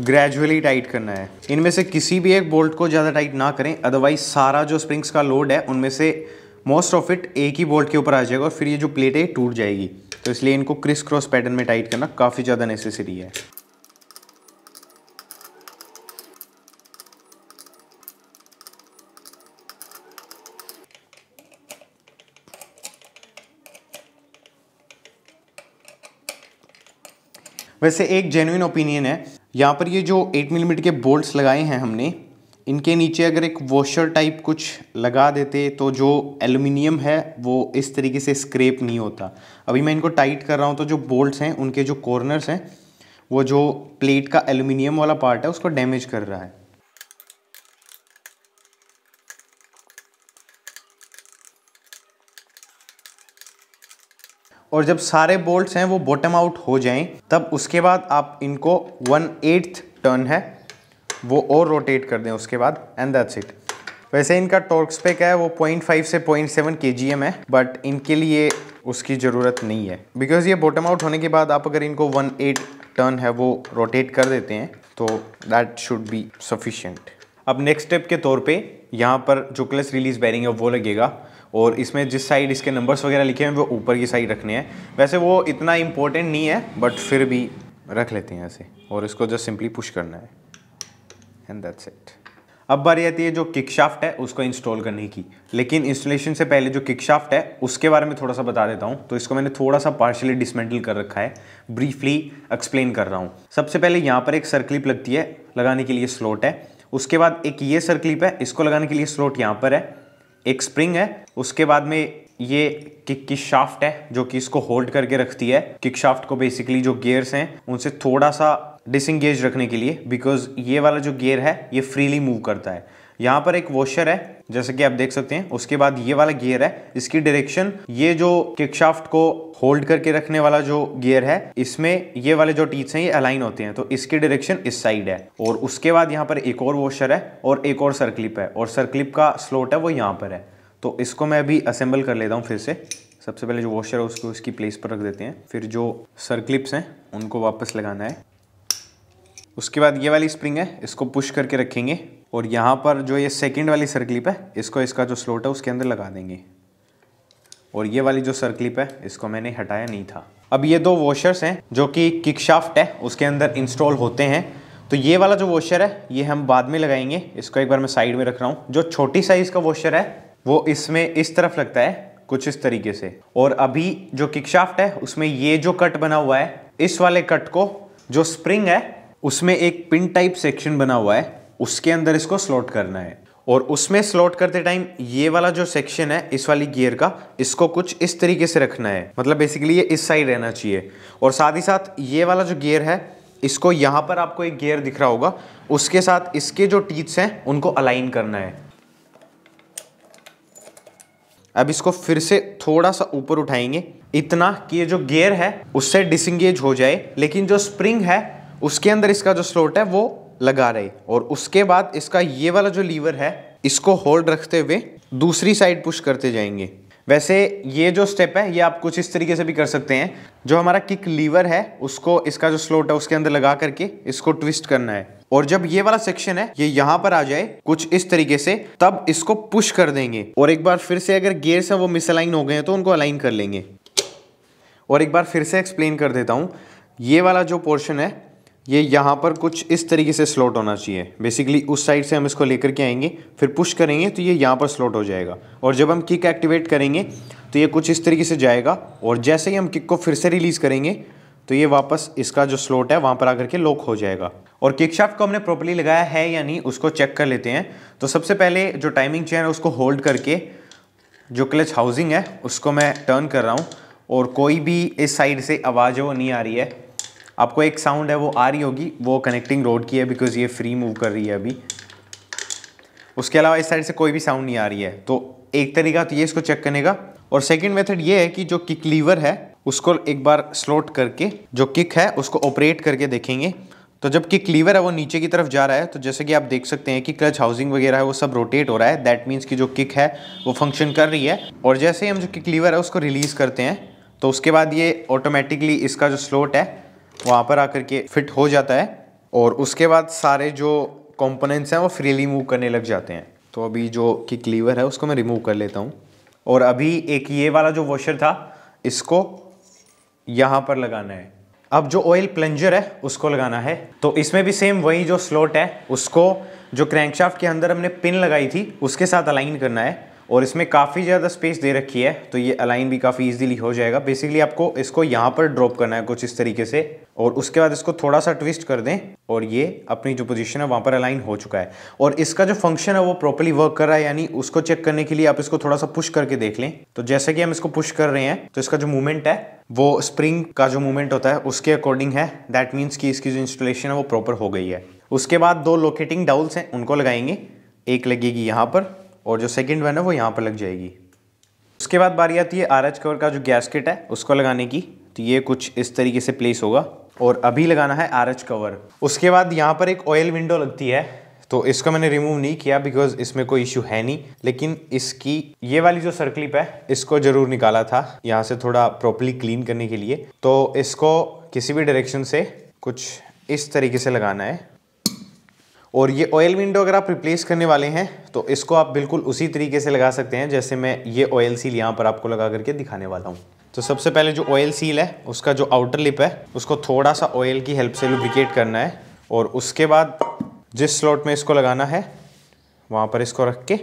A: ग्रेजुअली टाइट करना है इनमें से किसी भी एक बोल्ट को ज़्यादा टाइट ना करें अदरवाइज सारा जो स्प्रिंग्स का लोड है उनमें से मोस्ट ऑफ इट एक ही बोल्ट के ऊपर आ जाएगा और फिर ये जो प्लेट है टूट जाएगी तो इसलिए इनको क्रिस क्रॉस पैटर्न में टाइट करना काफ़ी ज़्यादा नेसेसरी है वैसे एक जेन्यन ओपिनियन है यहाँ पर ये जो 8 मिलीमीटर के बोल्ट्स लगाए हैं हमने इनके नीचे अगर एक वॉशर टाइप कुछ लगा देते तो जो एल्यूमिनियम है वो इस तरीके से स्क्रेप नहीं होता अभी मैं इनको टाइट कर रहा हूँ तो जो बोल्ट्स हैं उनके जो कॉर्नर्स हैं वो जो प्लेट का एल्यूमिनियम वाला पार्ट है उसको डैमेज कर रहा है और जब सारे बोल्ट्स हैं वो बॉटम आउट हो जाएं तब उसके बाद आप इनको वन एट्थ टर्न है वो और रोटेट कर दें उसके बाद एंड दैट्स इट वैसे इनका टॉर्क क्या है वो 0.5 से 0.7 सेवन है बट इनके लिए उसकी ज़रूरत नहीं है बिकॉज ये बॉटम आउट होने के बाद आप अगर इनको वन एट टर्न है वो रोटेट कर देते हैं तो दैट शुड बी सफिशियंट अब नेक्स्ट स्टेप के तौर पे यहाँ पर जो क्लस रिलीज बैरिंग है वो लगेगा और इसमें जिस साइड इसके नंबर्स वगैरह लिखे हैं वो ऊपर की साइड रखने हैं वैसे वो इतना इम्पोर्टेंट नहीं है बट फिर भी रख लेते हैं ऐसे और इसको जस्ट सिंपली पुश करना है एंड दैट्स इट अब बारी आती है जो किकशाफ्ट है उसको इंस्टॉल करने की लेकिन इंस्टॉलेशन से पहले जो किकशाफ्ट है उसके बारे में थोड़ा सा बता देता हूँ तो इसको मैंने थोड़ा सा पार्शली डिसमेंटल कर रखा है ब्रीफली एक्सप्लेन कर रहा हूँ सबसे पहले यहाँ पर एक सर्कलिप लगती है लगाने के लिए स्लोट है उसके बाद एक ये सर्कलिप है इसको लगाने के लिए स्लोट यहाँ पर है एक स्प्रिंग है उसके बाद में ये किक की शाफ्ट है जो कि इसको होल्ड करके रखती है किक शाफ्ट को बेसिकली जो गियर्स हैं उनसे थोड़ा सा डिसंगेज रखने के लिए बिकॉज ये वाला जो गियर है ये फ्रीली मूव करता है यहाँ पर एक वॉशर है जैसे कि आप देख सकते हैं उसके बाद ये वाला गियर है इसकी डायरेक्शन ये जो किकशाफ्ट को होल्ड करके रखने वाला जो गियर है इसमें ये वाले जो टीथ हैं ये अलाइन होते हैं तो इसकी डायरेक्शन इस साइड है और उसके बाद यहाँ पर एक और वॉशर है और एक और सरक्लिप है और सरक्लिप का स्लोट है वो यहाँ पर है तो इसको मैं अभी असेंबल कर लेता हूँ फिर से सबसे पहले जो वॉशर है उसको उसकी प्लेस पर रख देते हैं फिर जो सरक्लिप्स हैं उनको वापस लगाना है उसके बाद ये वाली स्प्रिंग है इसको पुश करके रखेंगे और यहाँ पर जो ये सेकेंड वाली सर्कलिप है इसको इसका जो स्लोट है उसके अंदर लगा देंगे और ये वाली जो सर्कलिप है इसको मैंने हटाया नहीं था अब ये दो वॉशर्स हैं जो कि किकशाफ्ट है उसके अंदर इंस्टॉल होते हैं तो ये वाला जो वॉशर है ये हम बाद में लगाएंगे इसको एक बार मैं साइड में रख रहा हूँ जो छोटी साइज़ का वॉशर है वो इसमें इस तरफ लगता है कुछ इस तरीके से और अभी जो किकशाफ्ट है उसमें ये जो कट बना हुआ है इस वाले कट को जो स्प्रिंग है उसमें एक पिन टाइप सेक्शन बना हुआ है उसके अंदर इसको स्लॉट करना है और उसमें स्लॉट करते टाइम ये वाला जो सेक्शन है इस वाली गियर का इसको कुछ इस तरीके से रखना है मतलब बेसिकली ये इस साइड रहना चाहिए और साथ ही साथ ये वाला जो गियर है इसको यहाँ पर आपको एक गियर दिख रहा होगा उसके साथ इसके जो टीथ्स हैं उनको अलाइन करना है अब इसको फिर से थोड़ा सा ऊपर उठाएंगे इतना कि ये जो गियर है उससे डिसंगेज हो जाए लेकिन जो स्प्रिंग है उसके अंदर इसका जो स्लोट है वो लगा रहे और उसके बाद इसका ये वाला जो लीवर है इसको होल्ड रखते हुए दूसरी साइड पुश करते जाएंगे वैसे ये जो स्टेप है ये आप कुछ इस तरीके से भी कर सकते हैं जो हमारा किक लीवर है उसको इसका जो स्लोट है उसके अंदर लगा करके इसको ट्विस्ट करना है और जब ये वाला सेक्शन है ये यहाँ पर आ जाए कुछ इस तरीके से तब इसको पुश कर देंगे और एक बार फिर से अगर गेयर से वो मिसअलाइन हो गए हैं तो उनको अलाइन कर लेंगे और एक बार फिर से एक्सप्लेन कर देता हूँ ये वाला जो पोर्शन है ये यहाँ पर कुछ इस तरीके से स्लॉट होना चाहिए बेसिकली उस साइड से हम इसको लेकर के आएंगे फिर पुश करेंगे तो ये यहाँ पर स्लॉट हो जाएगा और जब हम किक एक्टिवेट करेंगे तो ये कुछ इस तरीके से जाएगा और जैसे ही हम किक को फिर से रिलीज़ करेंगे तो ये वापस इसका जो स्लोट है वहाँ पर आकर के लॉक हो जाएगा और किक शाफ्ट को हमने प्रॉपरली लगाया है या नहीं उसको चेक कर लेते हैं तो सबसे पहले जो टाइमिंग चेन है उसको होल्ड करके जो क्लच हाउसिंग है उसको मैं टर्न कर रहा हूँ और कोई भी इस साइड से आवाज़ वो नहीं आ रही है आपको एक साउंड है वो आ रही होगी वो कनेक्टिंग रोड की है बिकॉज ये फ्री मूव कर रही है अभी उसके अलावा इस साइड से कोई भी साउंड नहीं आ रही है तो एक तरीका तो ये इसको चेक करने का और सेकेंड मेथड ये है कि जो किक लीवर है उसको एक बार स्लोट करके जो किक है उसको ऑपरेट करके देखेंगे तो जब किक लीवर है वो नीचे की तरफ जा रहा है तो जैसे कि आप देख सकते हैं कि क्लच हाउसिंग वगैरह है वो सब रोटेट हो रहा है दैट मीन्स कि जो किक है वो फंक्शन कर रही है और जैसे ही हम जो किक लीवर है उसको रिलीज़ करते हैं तो उसके बाद ये ऑटोमेटिकली इसका जो स्लोट है वहाँ पर आकर के फिट हो जाता है और उसके बाद सारे जो कंपोनेंट्स हैं वो फ्रीली मूव करने लग जाते हैं तो अभी जो कि क्लीवर है उसको मैं रिमूव कर लेता हूँ और अभी एक ये वाला जो वॉशर था इसको यहाँ पर लगाना है अब जो ऑयल प्लंजर है उसको लगाना है तो इसमें भी सेम वही जो स्लोट है उसको जो क्रैंकशाफ्ट के अंदर हमने पिन लगाई थी उसके साथ अलाइन करना है और इसमें काफ़ी ज़्यादा स्पेस दे रखी है तो ये अलाइन भी काफ़ी इजीली हो जाएगा बेसिकली आपको इसको यहाँ पर ड्रॉप करना है कुछ इस तरीके से और उसके बाद इसको थोड़ा सा ट्विस्ट कर दें और ये अपनी जो पोजीशन है वहाँ पर अलाइन हो चुका है और इसका जो फंक्शन है वो प्रॉपरली वर्क कर रहा है यानी उसको चेक करने के लिए आप इसको थोड़ा सा पुश करके देख लें तो जैसे कि हम इसको पुश कर रहे हैं तो इसका जो मूवमेंट है वो स्प्रिंग का जो मूवमेंट होता है उसके अकॉर्डिंग है दैट मीन्स कि इसकी जो इंस्टॉलेशन है वो प्रॉपर हो गई है उसके बाद दो लोकेटिंग डाउल्स हैं उनको लगाएंगे एक लगेगी यहाँ पर और जो सेकेंड वन है वो यहाँ पर लग जाएगी उसके बाद बारी आती है आर एच कवर का जो गैसकेट है उसको लगाने की तो ये कुछ इस तरीके से प्लेस होगा और अभी लगाना है आर एच कवर उसके बाद यहाँ पर एक ऑयल विंडो लगती है तो इसको मैंने रिमूव नहीं किया बिकॉज इसमें कोई इश्यू है नहीं लेकिन इसकी ये वाली जो सर्कलिप है इसको जरूर निकाला था यहाँ से थोड़ा प्रॉपरली क्लीन करने के लिए तो इसको किसी भी डायरेक्शन से कुछ इस तरीके से लगाना है और ये ऑयल विंडो अगर आप रिप्लेस करने वाले हैं तो इसको आप बिल्कुल उसी तरीके से लगा सकते हैं जैसे मैं ये ऑयल सील यहाँ पर आपको लगा करके दिखाने वाला हूँ तो सबसे पहले जो ऑयल सील है उसका जो आउटर लिप है उसको थोड़ा सा ऑयल की हेल्प से लुब्रिकेट करना है और उसके बाद जिस स्लॉट में इसको लगाना है वहाँ पर इसको रख के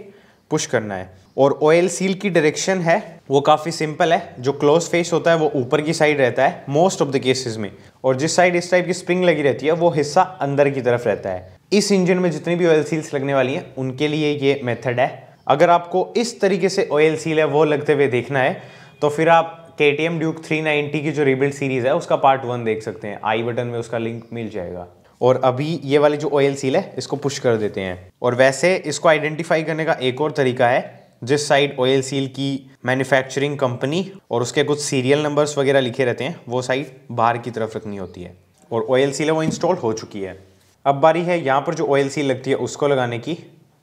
A: पुश करना है और ऑयल सील की डायरेक्शन है वो काफ़ी सिंपल है जो क्लोज फेस होता है वो ऊपर की साइड रहता है मोस्ट ऑफ द केसेस में और जिस साइड इस टाइप की स्प्रिंग लगी रहती है वो हिस्सा अंदर की तरफ रहता है इस इंजन में जितनी भी ऑयल सील्स लगने वाली हैं उनके लिए ये मेथड है अगर आपको इस तरीके से ऑयल सील है वो लगते हुए देखना है तो फिर आप K T M Duke three ninety की जो रिबिल्ड सीरीज़ है उसका पार्ट वन देख सकते हैं आई बटन में उसका लिंक मिल जाएगा और अभी ये वाली जो ऑयल सील है इसको पुश कर देते हैं और वैसे इसको आइडेंटिफाई करने का एक और तरीका है जिस साइड ऑयल सील की मैन्युफैक्चरिंग कंपनी और उसके कुछ सीरियल नंबर्स वगैरह लिखे रहते हैं वो साइड बाहर की तरफ रखनी होती है और ऑयल सील है वो इंस्टॉल हो चुकी है अब बारी है यहाँ पर जो ऑयल सील लगती है उसको लगाने की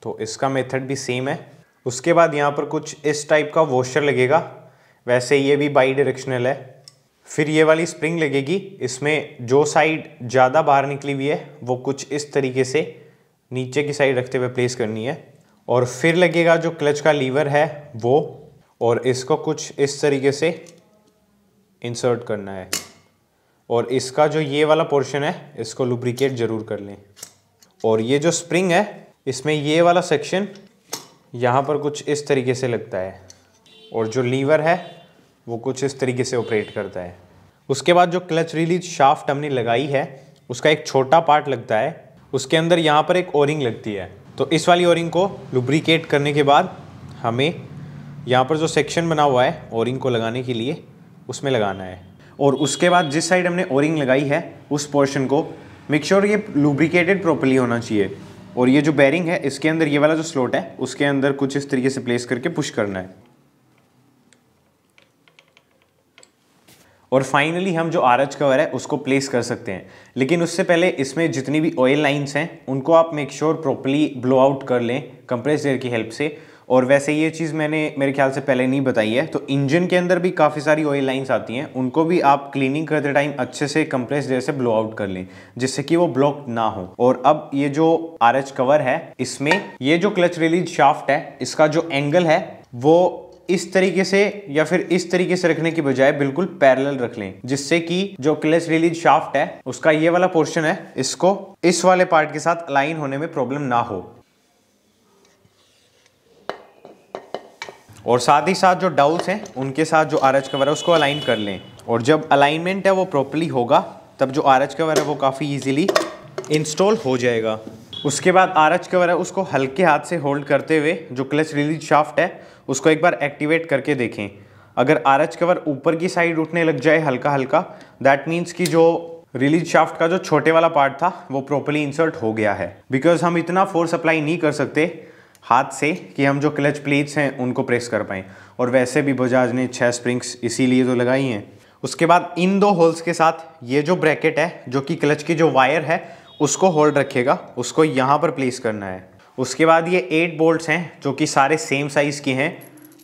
A: तो इसका मेथड भी सेम है उसके बाद यहाँ पर कुछ इस टाइप का वॉशर लगेगा वैसे ये भी बाई डायरेक्शनल है फिर ये वाली स्प्रिंग लगेगी इसमें जो साइड ज़्यादा बाहर निकली हुई है वो कुछ इस तरीके से नीचे की साइड रखते हुए प्लेस करनी है और फिर लगेगा जो क्लच का लीवर है वो और इसको कुछ इस तरीके से इंसर्ट करना है और इसका जो ये वाला पोर्शन है इसको लुब्रिकेट जरूर कर लें और ये जो स्प्रिंग है इसमें ये वाला सेक्शन यहाँ पर कुछ इस तरीके से लगता है और जो लीवर है वो कुछ इस तरीके से ऑपरेट करता है उसके बाद जो क्लच रिलीज शाफ्ट हमने लगाई है उसका एक छोटा पार्ट लगता है उसके अंदर यहाँ पर एक ओरिंग लगती है तो इस वाली ओरिंग को लुब्रिकेट करने के बाद हमें यहाँ पर जो सेक्शन बना हुआ है ओरिंग को लगाने के लिए उसमें लगाना है और उसके बाद जिस साइड हमने ओरिंग लगाई है उस पोर्शन को मेक श्योर sure ये लुब्रिकेटेड प्रॉपरली होना चाहिए और ये जो बैरिंग है इसके अंदर ये वाला जो स्लोट है उसके अंदर कुछ इस तरीके से प्लेस करके पुश करना है और फाइनली हम जो आर एच कवर है उसको प्लेस कर सकते हैं लेकिन उससे पहले इसमें जितनी भी ऑयल लाइंस हैं उनको आप make sure properly blow out कर लें कंप्रेसर की हेल्प से और वैसे ये चीज़ मैंने मेरे ख्याल से पहले नहीं बताई है तो इंजन के अंदर भी काफ़ी सारी ऑयल लाइंस आती हैं उनको भी आप क्लीनिंग करते टाइम अच्छे से कंप्रेस जैसे ब्लो आउट कर लें जिससे कि वो ब्लॉक ना हो और अब ये जो आर कवर है इसमें ये जो क्लच रिलीज शाफ्ट है इसका जो एंगल है वो इस तरीके से या फिर इस तरीके से रखने की बजाय बिल्कुल पैरेलल रख लें जिससे कि जो क्लच रिलीज शाफ्ट है उसका ये वाला पोर्शन है इसको इस वाले पार्ट के साथ अलाइन होने में प्रॉब्लम ना हो और साथ ही साथ जो डाउल्स हैं उनके साथ जो आर एच कवर है उसको अलाइन कर लें और जब अलाइनमेंट है वो प्रॉपरली होगा तब जो आर एच कवर है वो काफ़ी ईजिली इंस्टॉल हो जाएगा उसके बाद आर एच कवर है उसको हल्के हाथ से होल्ड करते हुए जो क्लच रिलीज शाफ्ट है उसको एक बार एक्टिवेट करके देखें अगर आर एच कवर ऊपर की साइड उठने लग जाए हल्का हल्का दैट मीन्स कि जो रिलीज शाफ्ट का जो छोटे वाला पार्ट था वो प्रॉपरली इंसर्ट हो गया है बिकॉज हम इतना फोर्स अप्लाई नहीं कर सकते हाथ से कि हम जो क्लच प्लेट्स हैं उनको प्रेस कर पाएँ और वैसे भी बजाज ने छः स्प्रिंग्स इसीलिए तो लगाई हैं उसके बाद इन दो होल्स के साथ ये जो ब्रैकेट है जो कि क्लच की जो वायर है उसको होल्ड रखेगा उसको यहाँ पर प्लेस करना है उसके बाद ये एट बोल्ट्स हैं जो कि सारे सेम साइज़ के हैं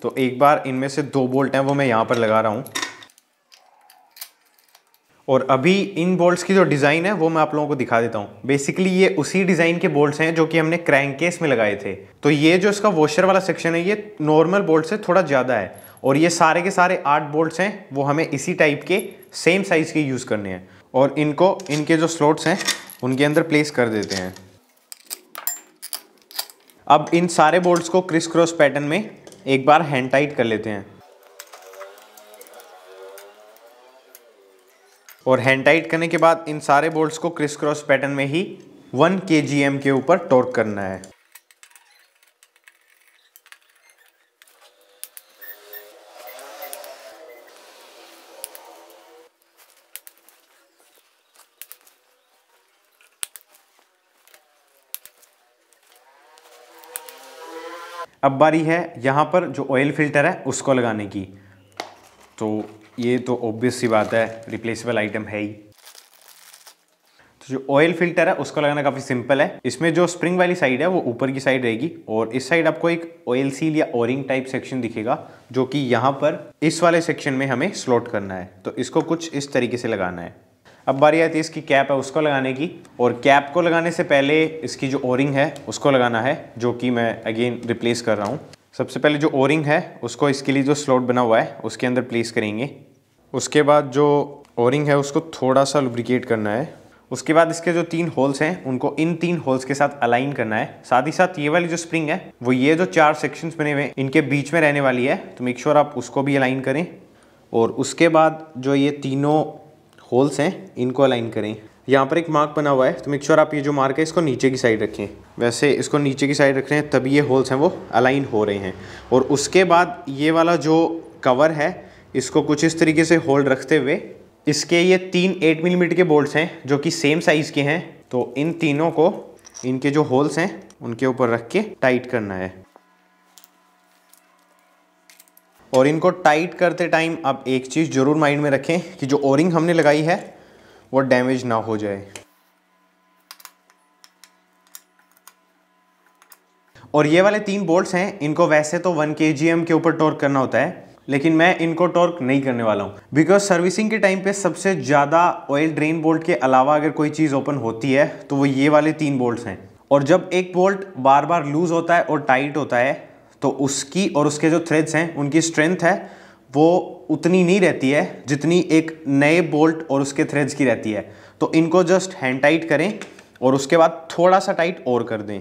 A: तो एक बार इनमें से दो बोल्ट हैं वो मैं यहाँ पर लगा रहा हूँ और अभी इन बोल्ट्स की जो डिज़ाइन है वो मैं आप लोगों को दिखा देता हूँ बेसिकली ये उसी डिज़ाइन के बोल्ट्स हैं जो कि हमने क्रैंक केस में लगाए थे तो ये जो इसका वॉशर वाला सेक्शन है ये नॉर्मल बोल्ट से थोड़ा ज़्यादा है और ये सारे के सारे आठ बोल्ट्स हैं वो हमें इसी टाइप के सेम साइज़ के यूज़ करने हैं और इनको इनके जो स्लोट्स हैं उनके अंदर प्लेस कर देते हैं अब इन सारे बोल्ट्स को क्रिस क्रॉस पैटर्न में एक बार हैंड टाइट कर लेते हैं और हैंड टाइट करने के बाद इन सारे बोल्ट्स को क्रिस क्रॉस पैटर्न में ही 1 के के ऊपर टॉर्क करना है अब बारी है यहां पर जो ऑयल फिल्टर है उसको लगाने की तो ये तो ऑब्वियस सी बात है रिप्लेसेबल आइटम है ही तो जो ऑयल फिल्टर है उसको लगाना काफ़ी सिंपल है इसमें जो स्प्रिंग वाली साइड है वो ऊपर की साइड रहेगी और इस साइड आपको एक ऑयल सील या ओरिंग टाइप सेक्शन दिखेगा जो कि यहाँ पर इस वाले सेक्शन में हमें स्लॉट करना है तो इसको कुछ इस तरीके से लगाना है अब बारी आती है इसकी कैप है उसको लगाने की और कैप को लगाने से पहले इसकी जो ओरिंग है उसको लगाना है जो कि मैं अगेन रिप्लेस कर रहा हूँ सबसे पहले जो ओरिंग है उसको इसके लिए जो स्लॉट बना हुआ है उसके अंदर प्लेस करेंगे उसके बाद जो ओरिंग है उसको थोड़ा सा लुब्रिकेट करना है उसके बाद इसके जो तीन होल्स हैं उनको इन तीन होल्स के साथ अलाइन करना है साथ ही साथ ये वाली जो स्प्रिंग है वो ये जो चार सेक्शंस बने हुए इनके बीच में रहने वाली है तो मेक श्योर आप उसको भी अलाइन करें और उसके बाद जो ये तीनों होल्स हैं इनको अलाइन करें यहाँ पर एक मार्क बना हुआ है तो मेक श्योर आप ये जो मार्क है इसको नीचे की साइड रखें वैसे इसको नीचे की साइड रख रहे हैं तभी ये होल्स हैं वो अलाइन हो रहे हैं और उसके बाद ये वाला जो कवर है इसको कुछ इस तरीके से होल्ड रखते हुए इसके ये तीन एट मिलीमीटर के बोल्ट हैं जो कि सेम साइज़ के हैं तो इन तीनों को इनके जो होल्स हैं उनके ऊपर रख के टाइट करना है और इनको टाइट करते टाइम आप एक चीज़ ज़रूर माइंड में रखें कि जो ओरिंग हमने लगाई है वो डैमेज ना हो जाए और ये वाले तीन बोल्ट्स हैं इनको वैसे तो 1 के के ऊपर टोर्क करना होता है लेकिन मैं इनको टॉर्क नहीं करने वाला हूँ बिकॉज सर्विसिंग के टाइम पे सबसे ज़्यादा ऑयल ड्रेन बोल्ट के अलावा अगर कोई चीज़ ओपन होती है तो वो ये वाले तीन बोल्ट हैं और जब एक बोल्ट बार बार लूज़ होता है और टाइट होता है तो उसकी और उसके जो थ्रेड्स हैं उनकी स्ट्रेंथ है वो उतनी नहीं रहती है जितनी एक नए बोल्ट और उसके थ्रेड्स की रहती है तो इनको जस्ट हैंड टाइट करें और उसके बाद थोड़ा सा टाइट और कर दें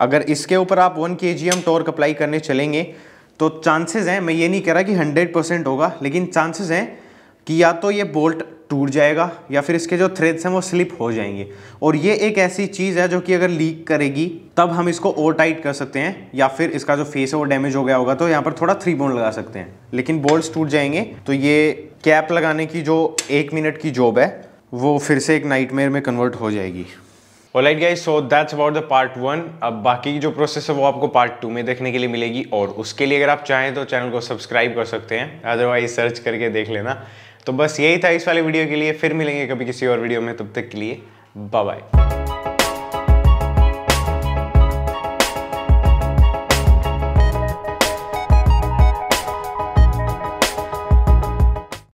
A: अगर इसके ऊपर आप वन के जी एम टॉर्क अप्लाई करने चलेंगे तो चांसेस हैं मैं ये नहीं कह रहा कि हंड्रेड परसेंट होगा लेकिन चांसेस हैं कि या तो ये बोल्ट टूट जाएगा या फिर इसके जो थ्रेड्स हैं वो स्लिप हो जाएंगे और ये एक ऐसी चीज़ है जो कि अगर लीक करेगी तब हम इसको ओवर टाइट कर सकते हैं या फिर इसका जो फेस है वो डैमेज हो गया होगा तो यहाँ पर थोड़ा थ्री बोन लगा सकते हैं लेकिन बोल्ट टूट जाएंगे तो ये कैप लगाने की जो एक मिनट की जॉब है वो फिर से एक नाइटमेयर में कन्वर्ट हो जाएगी alright guys so that's about the part one अब बाकी की जो प्रोसेस है वो आपको पार्ट टू में देखने के लिए मिलेगी और उसके लिए अगर आप चाहें तो चैनल को सब्सक्राइब कर सकते हैं अदरवाइज सर्च करके देख लेना तो बस यही था इस वाले वीडियो के लिए फिर मिलेंगे कभी किसी और वीडियो में तब तक के लिए बाय बाय